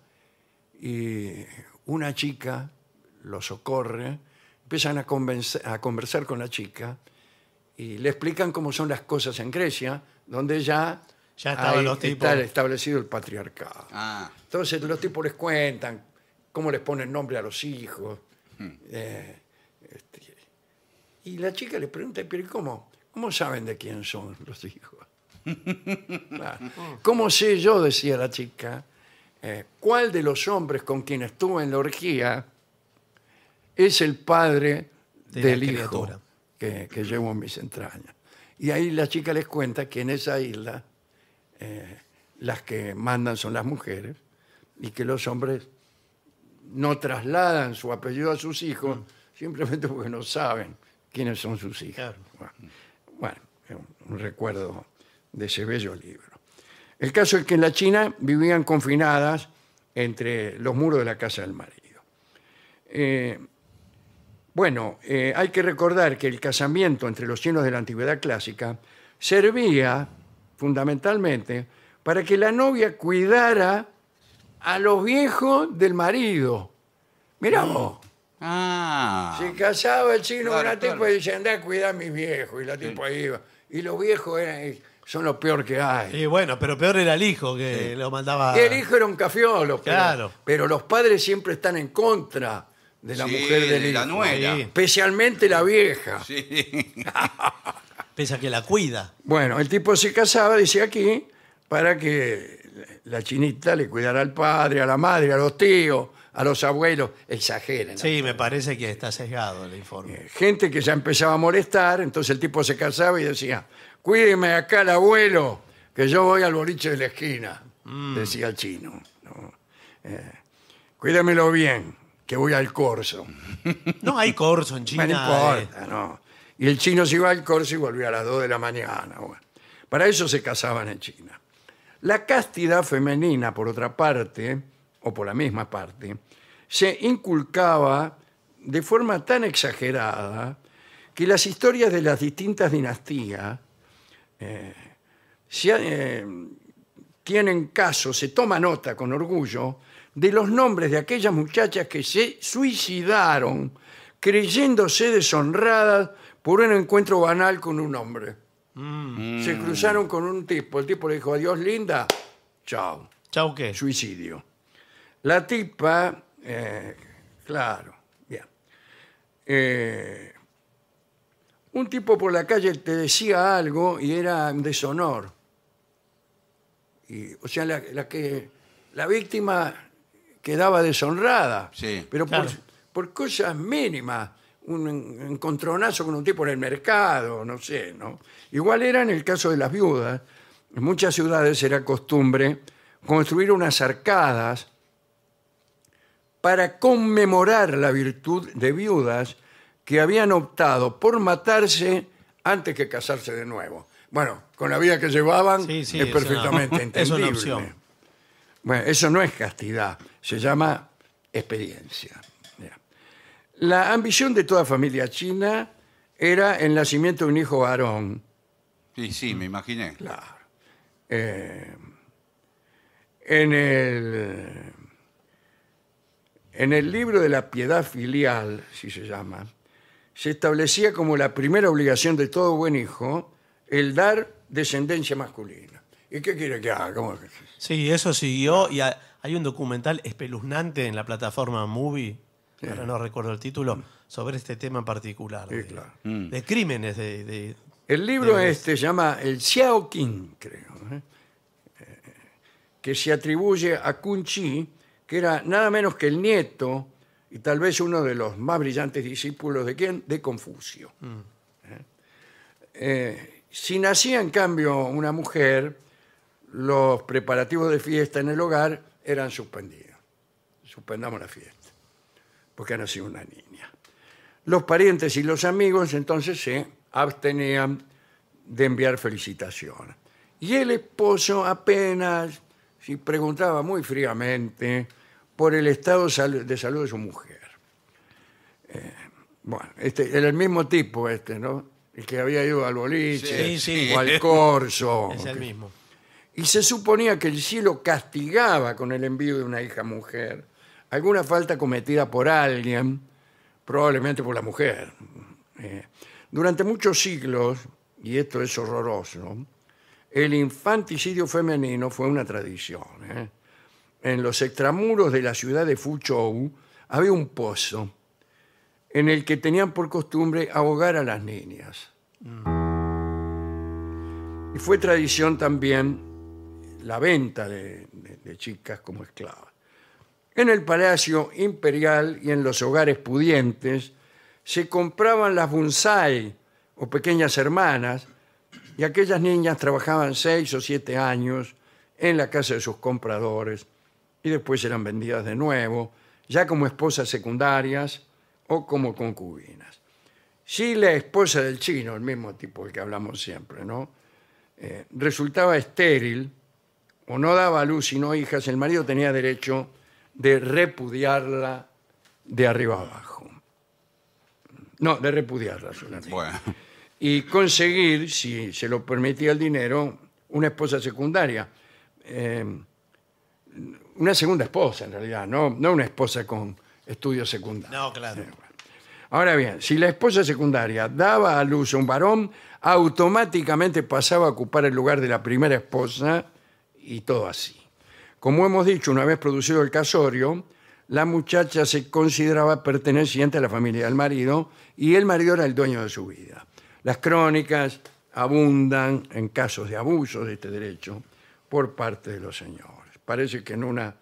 y una chica los socorre, empiezan a, conversar con la chica y le explican cómo son las cosas en Grecia, donde ya, ya está establecido el patriarcado. Ah. Entonces los tipos les cuentan cómo les ponen nombre a los hijos. Hmm. Eh, este, y la chica le pregunta, pero ¿cómo? ¿Cómo saben de quién son los hijos? Ah, ¿Cómo sé yo, decía la chica, eh, cuál de los hombres con quien estuve en la orgía es el padre de del hijo que, llevo en mis entrañas? Y ahí la chica les cuenta que en esa isla eh, las que mandan son las mujeres y que los hombres no trasladan su apellido a sus hijos mm. simplemente porque no saben quiénes son sus hijos. Bueno, un, un recuerdo de ese bello libro. El caso es que en la China vivían confinadas entre los muros de la casa del marido. Eh, bueno, eh, hay que recordar que el casamiento entre los chinos de la antigüedad clásica servía fundamentalmente para que la novia cuidara a los viejos del marido. Mirá mm. vos. Ah. Se casaba el chino con la tipa y decía, andá, cuidar a mis viejos. Y la tipo iba. Y los viejos eh, son los peor que hay. Y bueno, pero peor era el hijo que lo mandaba. el hijo era un cafiolo. Pero, Claro. pero los padres siempre están en contra de la mujer del de la nuera. Especialmente la vieja. Sí. Pese a que la cuida. Bueno, el tipo se casaba, dice aquí, para que la chinita le cuidará al padre, a la madre, a los tíos, a los abuelos. Exageren. Sí, me parece que está sesgado el informe. Eh, gente que ya empezaba a molestar, entonces el tipo se casaba y decía, cuídeme acá al abuelo, que yo voy al boliche de la esquina, mm. decía el chino. ¿no? Eh, bien, que voy al corso. No hay corso en China. No importa, eh. no. Y el chino se iba al corso y volvía a las 2 de la mañana. Para eso se casaban en China. La castidad femenina, por otra parte, o por la misma parte, se inculcaba de forma tan exagerada que las historias de las distintas dinastías eh, eh, tienen caso, se toma nota con orgullo de los nombres de aquellas muchachas que se suicidaron creyéndose deshonradas por un encuentro banal con un hombre. Mm. Se cruzaron con un tipo. El tipo le dijo, adiós linda, chao. ¿Chao qué? Suicidio. La tipa, eh, claro, bien. Eh, un tipo por la calle te decía algo y era un deshonor. o sea, la, víctima quedaba deshonrada. Sí. Pero por, por, cosas mínimas un encontronazo con un tipo en el mercado, no sé, ¿no? Igual era en el caso de las viudas. En muchas ciudades era costumbre construir unas arcadas para conmemorar la virtud de viudas que habían optado por matarse antes que casarse de nuevo. Bueno, con la vida que llevaban es perfectamente entendible. Bueno, eso no es castidad, se llama experiencia. La ambición de toda familia china era el nacimiento de un hijo varón. Sí, sí, me imaginé. Claro. Eh, en, el, en el libro de la piedad filial, si se llama, se establecía como la primera obligación de todo buen hijo el dar descendencia masculina. ¿Y qué quiere que haga? Sí, eso siguió y hay un documental espeluznante en la plataforma Movie ahora no recuerdo el título, mm. sobre este tema en particular. Mm. de, crímenes de... el libro este se llama El Xiao Qing, creo, ¿eh? Eh, que se atribuye a Kun Chi, que era nada menos que el nieto y tal vez uno de los más brillantes discípulos de quién? De Confucio. Mm. ¿Eh? si nacía en cambio una mujer, los preparativos de fiesta en el hogar eran suspendidos. Suspendamos la fiesta que ha nacido una niña. Los parientes y los amigos entonces se abstenían de enviar felicitaciones. Y el esposo apenas si preguntaba muy fríamente por el estado de salud de su mujer. Eh, bueno, este, era el mismo tipo este, ¿no? El que había ido al boliche o al corso. Es el mismo. Y se suponía que el cielo castigaba con el envío de una hija mujer alguna falta cometida por alguien, probablemente por la mujer. Eh, durante muchos siglos, y esto es horroroso, el infanticidio femenino fue una tradición. Eh. En los extramuros de la ciudad de Fuchou había un pozo en el que tenían por costumbre ahogar a las niñas. Y fue tradición también la venta de chicas como esclavas. En el Palacio Imperial y en los hogares pudientes se compraban las bonsai o pequeñas hermanas y aquellas niñas trabajaban seis o siete años en la casa de sus compradores y después eran vendidas de nuevo, ya como esposas secundarias o como concubinas. Si la esposa del chino, el mismo tipo del que hablamos siempre, ¿no? Eh, resultaba estéril o no daba a luz no hijas, el marido tenía derecho de repudiarla de arriba abajo. No, de repudiarla Y conseguir, si se lo permitía el dinero, una esposa secundaria. Eh, una segunda esposa, en realidad, no, no una esposa con estudios secundarios. No, claro. Eh, Ahora bien, si la esposa secundaria daba a luz a un varón, automáticamente pasaba a ocupar el lugar de la primera esposa y todo así. Como hemos dicho, una vez producido el casorio, la muchacha se consideraba perteneciente a la familia del marido y el marido era el dueño de su vida. Las crónicas abundan en casos de abuso de este derecho por parte de los señores. Parece que en una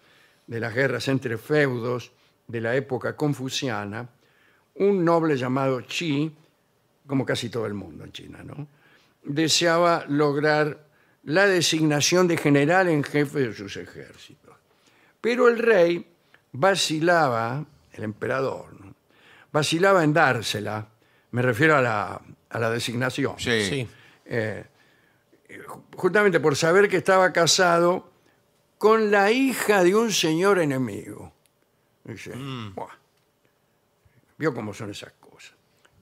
de las guerras entre feudos de la época confuciana, un noble llamado Chi, como casi todo el mundo en China, ¿no? deseaba lograr la designación de general en jefe de sus ejércitos. Pero el rey vacilaba, el emperador, vacilaba en dársela, me refiero a la, designación. Sí. Eh, justamente por saber que estaba casado con la hija de un señor enemigo. Dice, mm. vio cómo son esas cosas.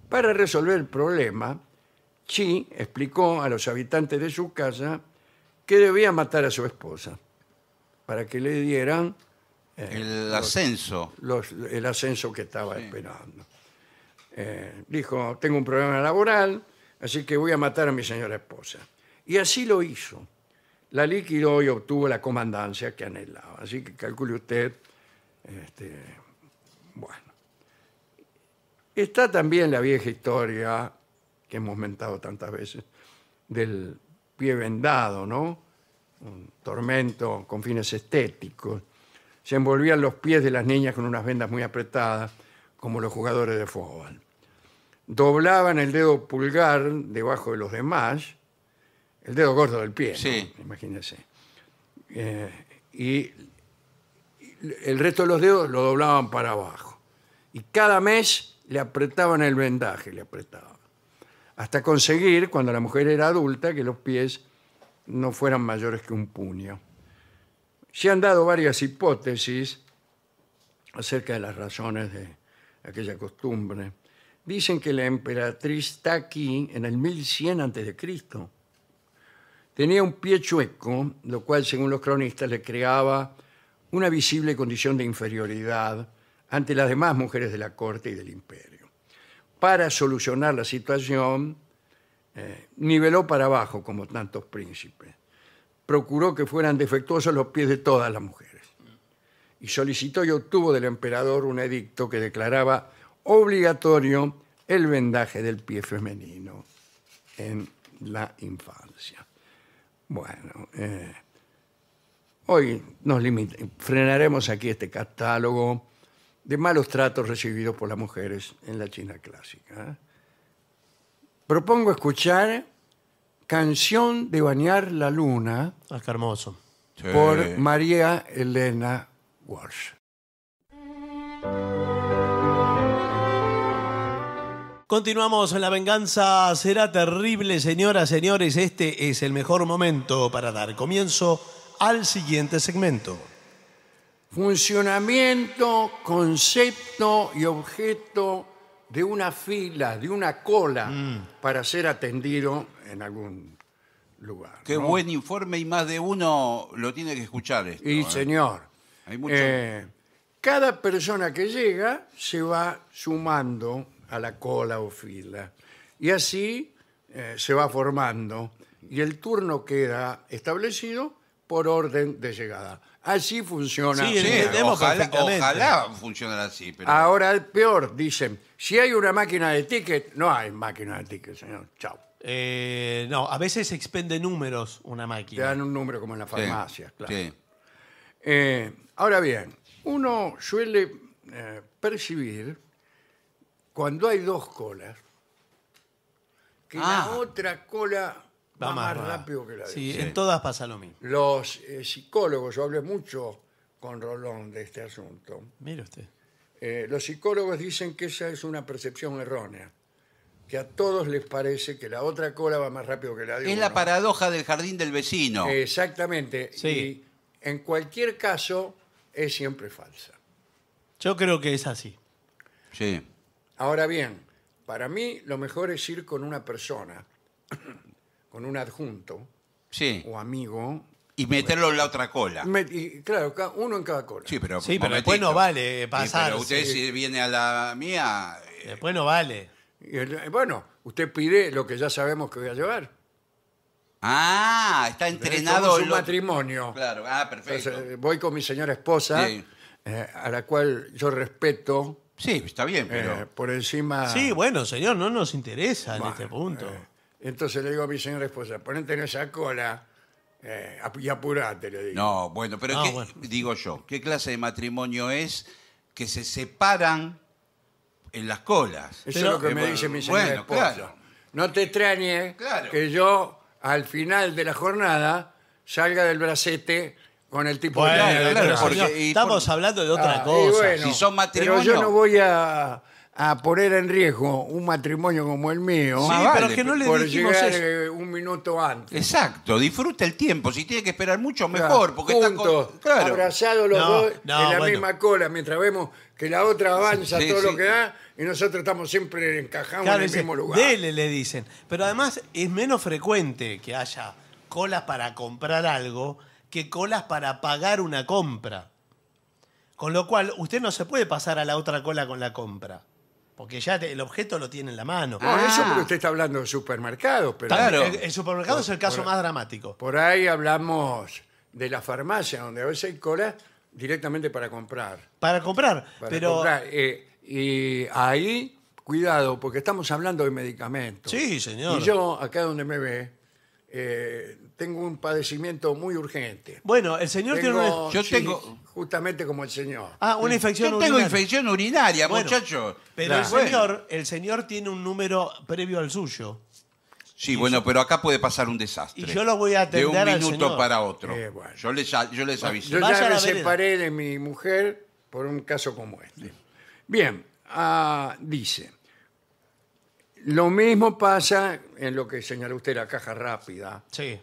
Para resolver el problema, Chi explicó a los habitantes de su casa que debía matar a su esposa para que le dieran eh, El ascenso. el ascenso que estaba esperando. Eh, dijo, tengo un problema laboral, así que voy a matar a mi señora esposa. Y así lo hizo. La liquidó y obtuvo la comandancia que anhelaba. Así que calcule usted. Este, bueno. Está también la vieja historia que hemos mentado tantas veces del pie vendado, ¿no? Un tormento con fines estéticos. Se envolvían los pies de las niñas con unas vendas muy apretadas, como los jugadores de fútbol. Doblaban el dedo pulgar debajo de los demás, el dedo gordo del pie, imagínense. Eh, y el resto de los dedos lo doblaban para abajo. Y cada mes le apretaban el vendaje, le apretaban hasta conseguir, cuando la mujer era adulta, que los pies no fueran mayores que un puño. Se han dado varias hipótesis acerca de las razones de aquella costumbre. Dicen que la emperatriz Taki, en el 1100 a.C., tenía un pie chueco, lo cual, según los cronistas, le creaba una visible condición de inferioridad ante las demás mujeres de la corte y del imperio para solucionar la situación, eh, niveló para abajo como tantos príncipes. Procuró que fueran defectuosos los pies de todas las mujeres. Y solicitó y obtuvo del emperador un edicto que declaraba obligatorio el vendaje del pie femenino en la infancia. Bueno, eh, hoy nos limita, frenaremos aquí este catálogo de malos tratos recibidos por las mujeres en la China clásica. ¿eh? Propongo escuchar Canción de Bañar la Luna. Ah, por María Elena Walsh. Continuamos en La Venganza será terrible, señoras, señores. Este es el mejor momento para dar comienzo al siguiente segmento funcionamiento, concepto y objeto de una fila, de una cola mm. para ser atendido en algún lugar. Qué buen informe y más de uno lo tiene que escuchar esto. Y ¿eh? señor, eh, cada persona que llega se va sumando a la cola o fila y así eh, se va formando y el turno queda establecido por orden de llegada. Así funciona. Sí, ojalá, funcionara así. Ahora el peor, dicen, si hay una máquina de ticket, no hay máquina de ticket, señor. Chao. Eh, no, a veces expende números una Te máquina. dan un número como en la farmacia, claro. Eh, ahora bien, uno suele eh, percibir cuando hay dos colas que la ah. otra cola va, más, rápido que la de Sí, sí, en todas pasa lo mismo. Los eh, psicólogos, yo hablé mucho con Rolón de este asunto. Mire usted. Eh, los psicólogos dicen que esa es una percepción errónea, que a todos les parece que la otra cola va más rápido que la de Es la paradoja del jardín del vecino. Exactamente. Sí. en cualquier caso, es siempre falsa. Yo creo que es así. Sí. Ahora bien, para mí lo mejor es ir con una persona con un adjunto Sí. o amigo. Y meterlo en la otra cola. claro, uno en cada cola. Sí, pero, después no vale pasar. pero usted si viene a la mía, eh, Después no vale. Eh, bueno, usted pide lo que ya sabemos que voy a llevar. Ah, está entrenado. su el matrimonio. Claro, ah, perfecto. Eh, voy con mi señora esposa, a la cual yo respeto Sí, está bien, pero. por encima... Sí, bueno, señor, no nos interesa en este punto. Entonces le digo a mi señora esposa, ponete en esa cola eh, y apurate, le digo. No, bueno, pero ¿qué- digo yo, ¿qué clase de matrimonio es que se separan en las colas? Eso es lo que eh, me dice mi señora esposa. No te extrañe que yo, al final de la jornada, salga del bracete con el tipo de la estamos hablando de otra ah, cosa. Si son matrimonio- yo no voy a, a poner en riesgo un matrimonio como el mío. Sí, pero que no le dijimos eh, un minuto antes. Exacto, disfruta el tiempo. Si tiene que esperar mucho, mejor. porque está claro. abrazados los dos en la misma cola, mientras vemos que la otra avanza todo lo que da y nosotros estamos siempre encajados en el mismo lugar. Dele, le dicen. Pero además es menos frecuente que haya colas para comprar algo que colas para pagar una compra. Con lo cual, usted no se puede pasar a la otra cola con la compra. Porque ya el objeto lo tiene en la mano. Por ah. eso porque usted está hablando de supermercados, pero Claro. El, supermercado es el caso más dramático. por ahí hablamos de la farmacia, donde a veces hay cola directamente para comprar. Para comprar. pero eh, y ahí, cuidado, porque estamos hablando de medicamentos. Sí, señor. Y yo, acá donde me ve, eh, tengo un padecimiento muy urgente. Bueno, el señor tiene un. Yo tengo- Justamente como el señor. Ah, una infección Yo tengo infección urinaria, muchachos. Pero el señor, el señor tiene un número previo al suyo. Sí, bueno, pero acá puede pasar un desastre. y yo lo voy a atender De un minuto para otro. Eh, yo les, yo aviso. Yo ya me separé de mi mujer por un caso como este. Bien, ah, dice, lo mismo pasa en lo que señaló usted, la caja rápida. Sí.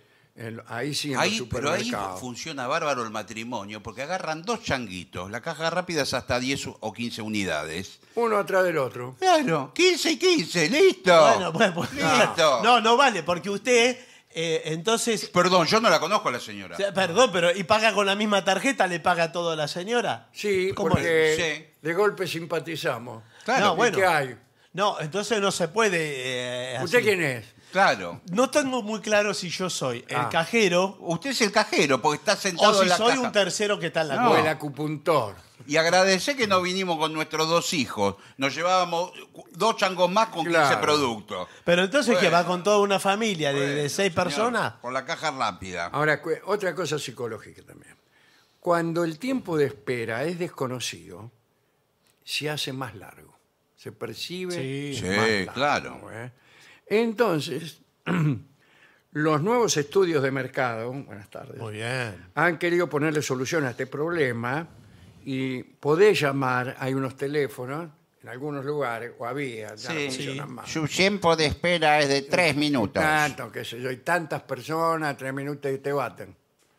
ahí sí, en Ahí, pero ahí funciona bárbaro el matrimonio, porque agarran dos changuitos. La caja rápida es hasta 10 o 15 unidades. Uno atrás del otro. Claro, 15 y 15, listo. Bueno, bueno, pues, pues, listo. No, no vale, porque usted, eh, entonces, Perdón, yo no la conozco a la señora. perdón, pero ¿y paga con la misma tarjeta? ¿Le paga todo a la señora? Sí, porque de golpe simpatizamos. Claro. bueno. qué hay? No, entonces no se puede. Eh, ¿Usted quién es? Claro. No tengo muy claro si yo soy el ah. cajero Usted es el cajero porque está sentado o si soy un tercero que está en la No. O el acupuntor. Y agradece que no vinimos con nuestros dos hijos. Nos llevábamos dos changos más con ese producto. Pero entonces que va con toda una familia de, seis personas. Con la caja rápida. Ahora, otra cosa psicológica también. Cuando el tiempo de espera es desconocido, se hace más largo se percibe. Sí, claro. ¿Eh? Entonces, los nuevos estudios de mercado, buenas tardes, han querido ponerle solución a este problema y podés llamar, hay unos teléfonos en algunos lugares, o había, no Su tiempo de espera es de tres eh, minutos. Tanto, qué sé tantas personas, tres minutos y te baten.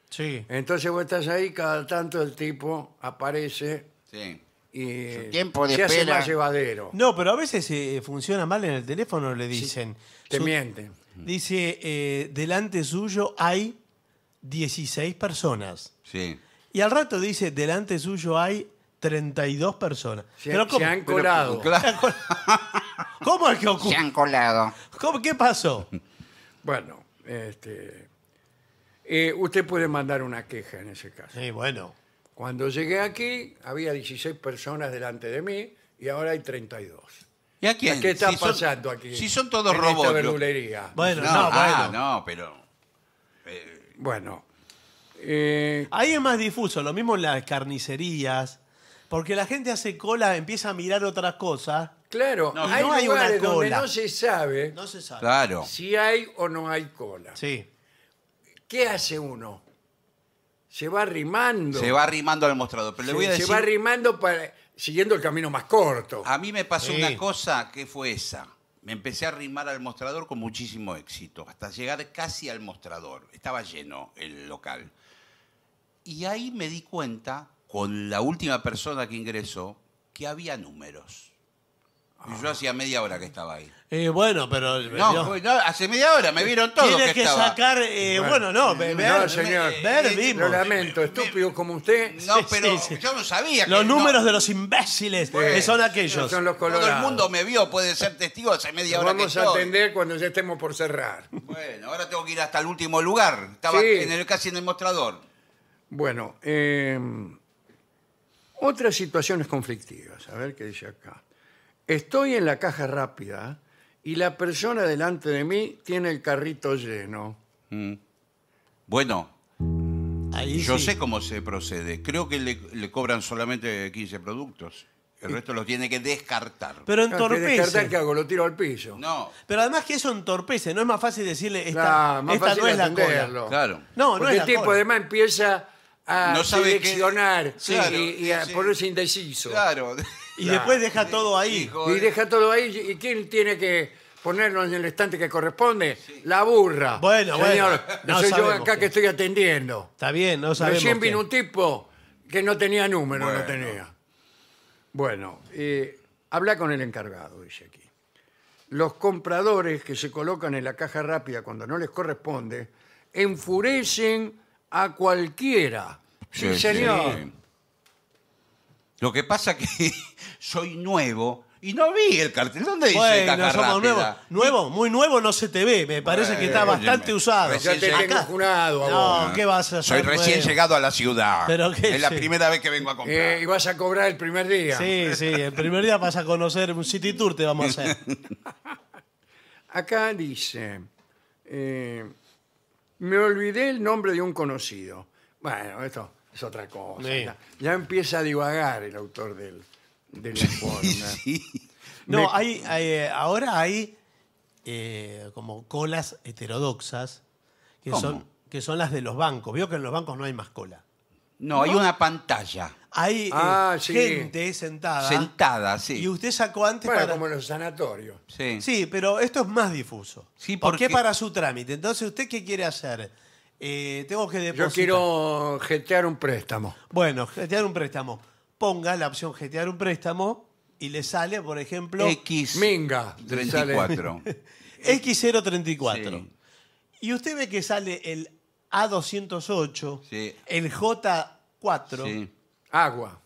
Sí. Entonces vos estás ahí, cada tanto el tipo aparece Sí tiempo de llevadero. No, pero a veces eh, eh, funciona mal en el teléfono, le dicen. Te miente mienten. Dice, eh, delante suyo hay 16 personas. Sí. Y al rato dice, delante suyo hay 32 personas. Se, se han colado. ¿Cómo es que Se han colado. ¿Cómo- ¿Qué pasó? Bueno, este, usted puede mandar una queja en ese caso. Sí, bueno. Cuando llegué aquí había 16 personas delante de mí y ahora hay 32. ¿Y a ¿Qué está pasando aquí? Si son todos robots. Bueno, no, no ah, pero. Eh, bueno. Eh, Ahí es más difuso, lo mismo en las carnicerías, porque la gente hace cola, empieza a mirar otras cosas. Claro, no, hay, una cola. donde no se sabe, no se sabe. si hay o no hay cola. Sí. ¿Qué hace uno? se va arrimando. Se va arrimando al mostrador. Pero Se va arrimando para, siguiendo el camino más corto. a mí me pasó una cosa que fue esa. Me empecé a arrimar al mostrador con muchísimo éxito, hasta llegar casi al mostrador. Estaba lleno el local. Y ahí me di cuenta, con la última persona que ingresó, que había números yo hacía media hora que estaba ahí. Eh, bueno, pero. Eh, no, hace media hora me vieron todos Tienes que, sacar. Eh, bueno, no, ver, señor. Lo lamento, estúpido como usted. No, pero yo no sabía Los números de los imbéciles que son aquellos. Son los Todo el mundo me vio, puede ser testigo hace media hora que vamos a atender cuando ya estemos por cerrar. Bueno, ahora tengo que ir hasta el último lugar. Estaba en el, casi en el mostrador. Bueno, otras situaciones conflictivas. A ver qué dice acá. Estoy en la caja rápida y la persona delante de mí tiene el carrito lleno. Mm. Bueno, Ahí yo sé cómo se procede. Creo que le, cobran solamente 15 productos. El resto los tiene que descartar. Pero entorpece. ¿Qué que hago? Lo tiro al piso. No. Pero además que eso entorpece. No es más fácil decirle, esta, no es la Claro. No, no Porque el tipo además empieza a y, a ponerse indeciso. Claro. Y después deja todo ahí. Y eh, deja todo ahí. ¿Y quién tiene que ponerlo en el estante que corresponde? La burra. Bueno, Señor, bueno. No soy yo acá que estoy atendiendo. Está bien, no sabemos. Recién vino un tipo que no tenía número, no tenía. Bueno, eh, habla con el encargado, dice aquí. Los compradores que se colocan en la caja rápida cuando no les corresponde enfurecen a cualquiera. Sí, señor. Lo que pasa que soy nuevo y no vi el cartel. ¿Dónde dice bueno, somos nuevos. Nuevo, muy nuevo no se te ve. Me parece que está eh, bastante usado. Ya No, ¿qué vas a hacer? Soy recién llegado a la ciudad. ¿Pero es la primera vez que vengo a eh, comprar. y vas a cobrar el primer día. Sí, sí. El primer día vas a conocer un city tour, te vamos a hacer. Acá dice... Eh, me olvidé el nombre de un conocido. Bueno, esto es otra cosa. Ya, empieza a divagar el autor del, de No, hay, eh, ahora hay eh, como colas heterodoxas que son, que son las de los bancos. Veo que en los bancos no hay más cola. No, hay una pantalla. Hay eh, ah, gente sentada. Sentada, sí. Y usted sacó antes bueno, como como los sanatorios. Sí. sí, pero esto es más difuso. Sí, porque... ¿Por qué para su trámite? Entonces, ¿usted qué quiere hacer? Eh, tengo que Yo quiero jetear un préstamo. Bueno, jetear un préstamo. Ponga la opción jetear un préstamo y le sale, por ejemplo, X. Minga. 34. X034. Y usted ve que sale el A208, el J4, Agua.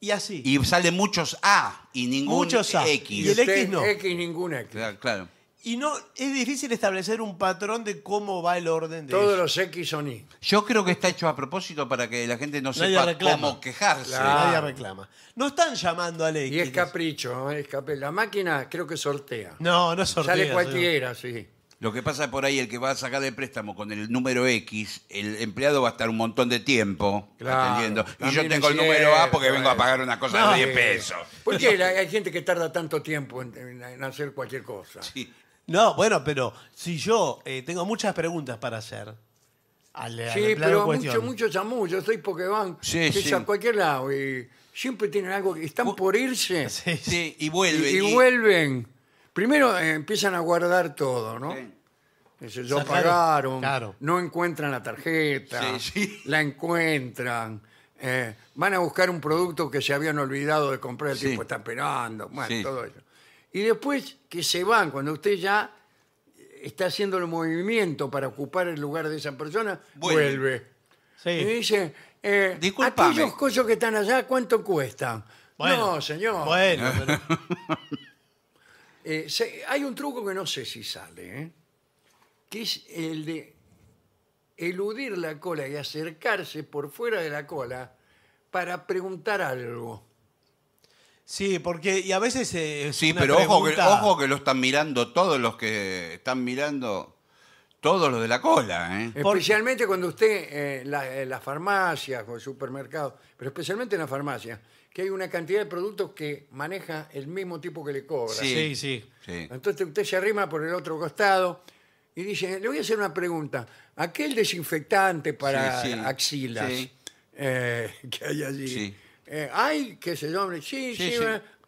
y así. Y salen muchos A y ningún Muchos X. Y el X no. X ningún X. claro. Y no, es difícil establecer un patrón de cómo va el orden de Todos los X son Y. Yo creo que está hecho a propósito para que la gente no sepa cómo quejarse. Nadie reclama. No están llamando al X. Y es capricho, ¿eh? es La máquina creo que sortea. No, no sortea. Sale cualquiera, sí. Lo que pasa por ahí, el que va a sacar el préstamo con el número X, el empleado va a estar un montón de tiempo Claro, Y yo tengo el número A porque vengo a pagar una cosa de 10 pesos. ¿Por qué hay gente que tarda tanto tiempo en hacer cualquier cosa? Sí. No, bueno, pero si yo eh, tengo muchas preguntas para hacer. Al, Sí, pero muchos, muchos, mucho, mucho Soy porque Sí, cualquier lado. Y siempre tienen algo. que Están por irse y vuelven. y vuelven. Primero eh, empiezan a guardar todo, ¿no? Sí. pagaron, no encuentran la tarjeta, la encuentran, eh, van a buscar un producto que se habían olvidado de comprar, el tipo está esperando, bueno, todo eso. Y después que se van, cuando usted ya está haciendo el movimiento para ocupar el lugar de esa persona, vuelve. Y dice, eh, aquellos cosas que están allá, ¿cuánto cuestan? no, señor. Bueno, eh, hay un truco que no sé si sale, ¿eh? que es el de eludir la cola y acercarse por fuera de la cola para preguntar algo. Sí, porque y a veces eh, Sí, pero ojo que, ojo que lo están mirando todos los que están mirando, todos los de la cola, ¿eh? Especialmente cuando usted, en eh, eh, las farmacias o supermercados, pero especialmente en las farmacias, que hay una cantidad de productos que maneja el mismo tipo que le cobra. Sí. Sí, Entonces usted se arrima por el otro costado y dice, le voy a hacer una pregunta. Aquel desinfectante para axilas que hay allí, Sí eh, ay, qué sé yo, sí,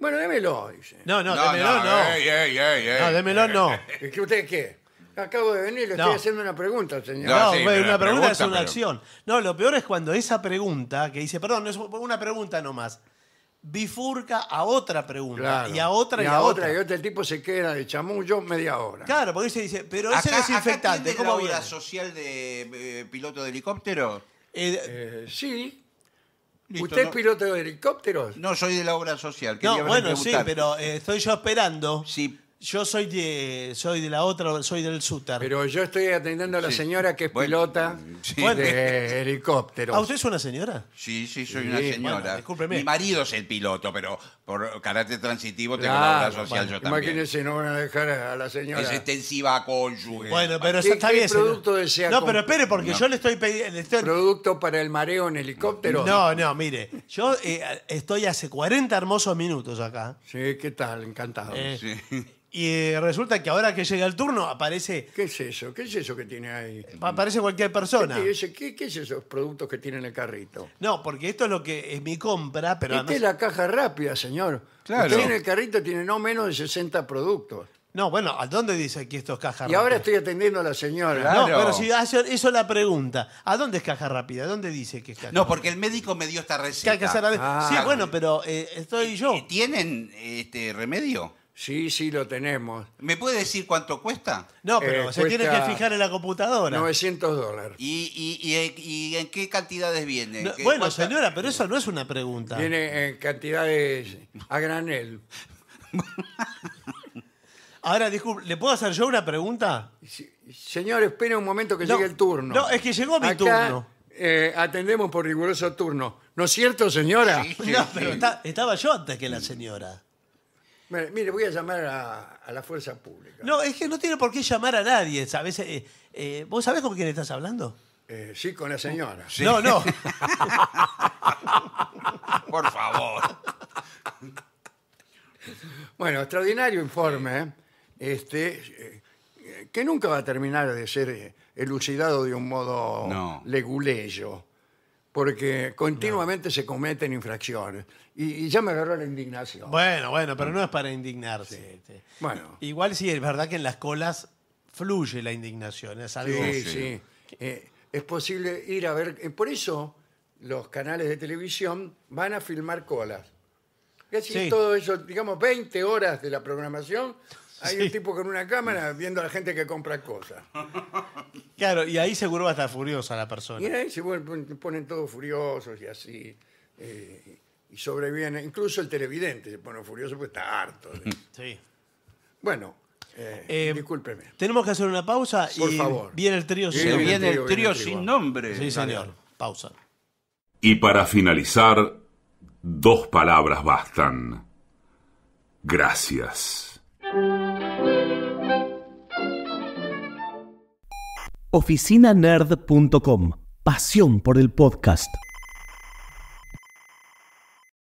bueno, démelo, dice. No, no, démelo no. No, démelo no. que usted qué? Acabo de venir, le estoy haciendo una pregunta, señor. No, una pregunta, es una acción. No, lo peor es cuando esa pregunta, que dice, perdón, es una pregunta nomás, bifurca a otra pregunta, y a otra y, a, otra. Y el este tipo se queda de chamullo media hora. Claro, porque se dice, pero ese Acá- desinfectante, ¿cómo la social de eh, piloto de helicóptero? Eh, eh, sí, ¿Usted es piloto de helicópteros? No soy de la obra social. No, bueno, sí, pero eh, estoy yo esperando. Sí. Yo soy de, soy de la otra, soy del Sutter. Pero yo estoy atendiendo a la señora que es pilota de helicóptero. ¿A usted es una señora? Sí, sí, soy una señora. Mi marido es el piloto, pero por carácter transitivo tengo la obra social yo también. Imagínese, no van a dejar a la señora. Es extensiva cónyuge. Bueno, pero está bien. producto desea No, pero espere, porque yo le estoy pidiendo. Producto para el mareo en helicóptero. No, no, mire. Yo eh, estoy hace 40 hermosos minutos acá. Sí, ¿qué tal? Encantado. Eh, sí. Y eh, resulta que ahora que llega el turno aparece, ¿Qué es eso? ¿Qué es eso que tiene ahí? aparece cualquier persona. ¿Qué, es esos productos que tiene en el carrito? No, porque esto es lo que es mi compra, pero es la caja rápida, señor. Claro. en el carrito tiene no menos de 60 productos. No, bueno, ¿a dónde dice aquí esto es caja Y ahora estoy atendiendo a la señora. No, pero si hace- eso la pregunta, ¿a dónde es caja rápida? ¿Dónde dice que es caja No, porque el médico me dio esta receta. Sí, ah. bueno, pero eh, estoy yo. ¿Tienen este remedio? Sí, sí, lo tenemos. ¿Me puede decir cuánto cuesta? No, pero eh, se tiene que fijar en la computadora. 900 dólares. ¿Y, en qué cantidades viene? bueno, señora, pero eso no es una pregunta. Viene en cantidades a granel. Ahora, disculpe, ¿le puedo hacer yo una pregunta? Señor, espere un momento que llegue el turno. no, es que llegó mi turno. Eh, atendemos por riguroso turno. ¿No es cierto, señora? Sí, no, pero estaba yo antes que la señora. Mire, voy a llamar a, la fuerza pública. No, es que no tiene por qué llamar a nadie. ¿sabes? Eh, eh, ¿Vos sabés con quién estás hablando? Eh, sí, con la señora. No, no. Por favor. Bueno, extraordinario informe, este, que nunca va a terminar de ser elucidado de un modo leguleyo, porque continuamente se cometen infracciones y, ya me agarró la indignación. Bueno, bueno, pero mm. no es para indignarse. Este. Bueno. Igual sí, es verdad que en las colas fluye la indignación, es algo... Sí, sí. Eh, es posible ir a ver... Eh, por eso los canales de televisión van a filmar colas. Y así todo eso, digamos, 20 horas de la programación, hay un tipo con una cámara viendo a la gente que compra cosas. Claro, y ahí seguro va a estar furiosa la persona. Y ahí se ponen todos furiosos y así. Eh, y sobreviene. Incluso el televidente se pone furioso porque está harto. Sí. Bueno, eh, eh, discúlpeme. Tenemos que hacer una pausa y favor. viene el trío. viene el trío. sin nombre. Sí, señor. Pausa. Y para finalizar, dos palabras bastan. Gracias. oficinanerd.com. Pasión por el podcast.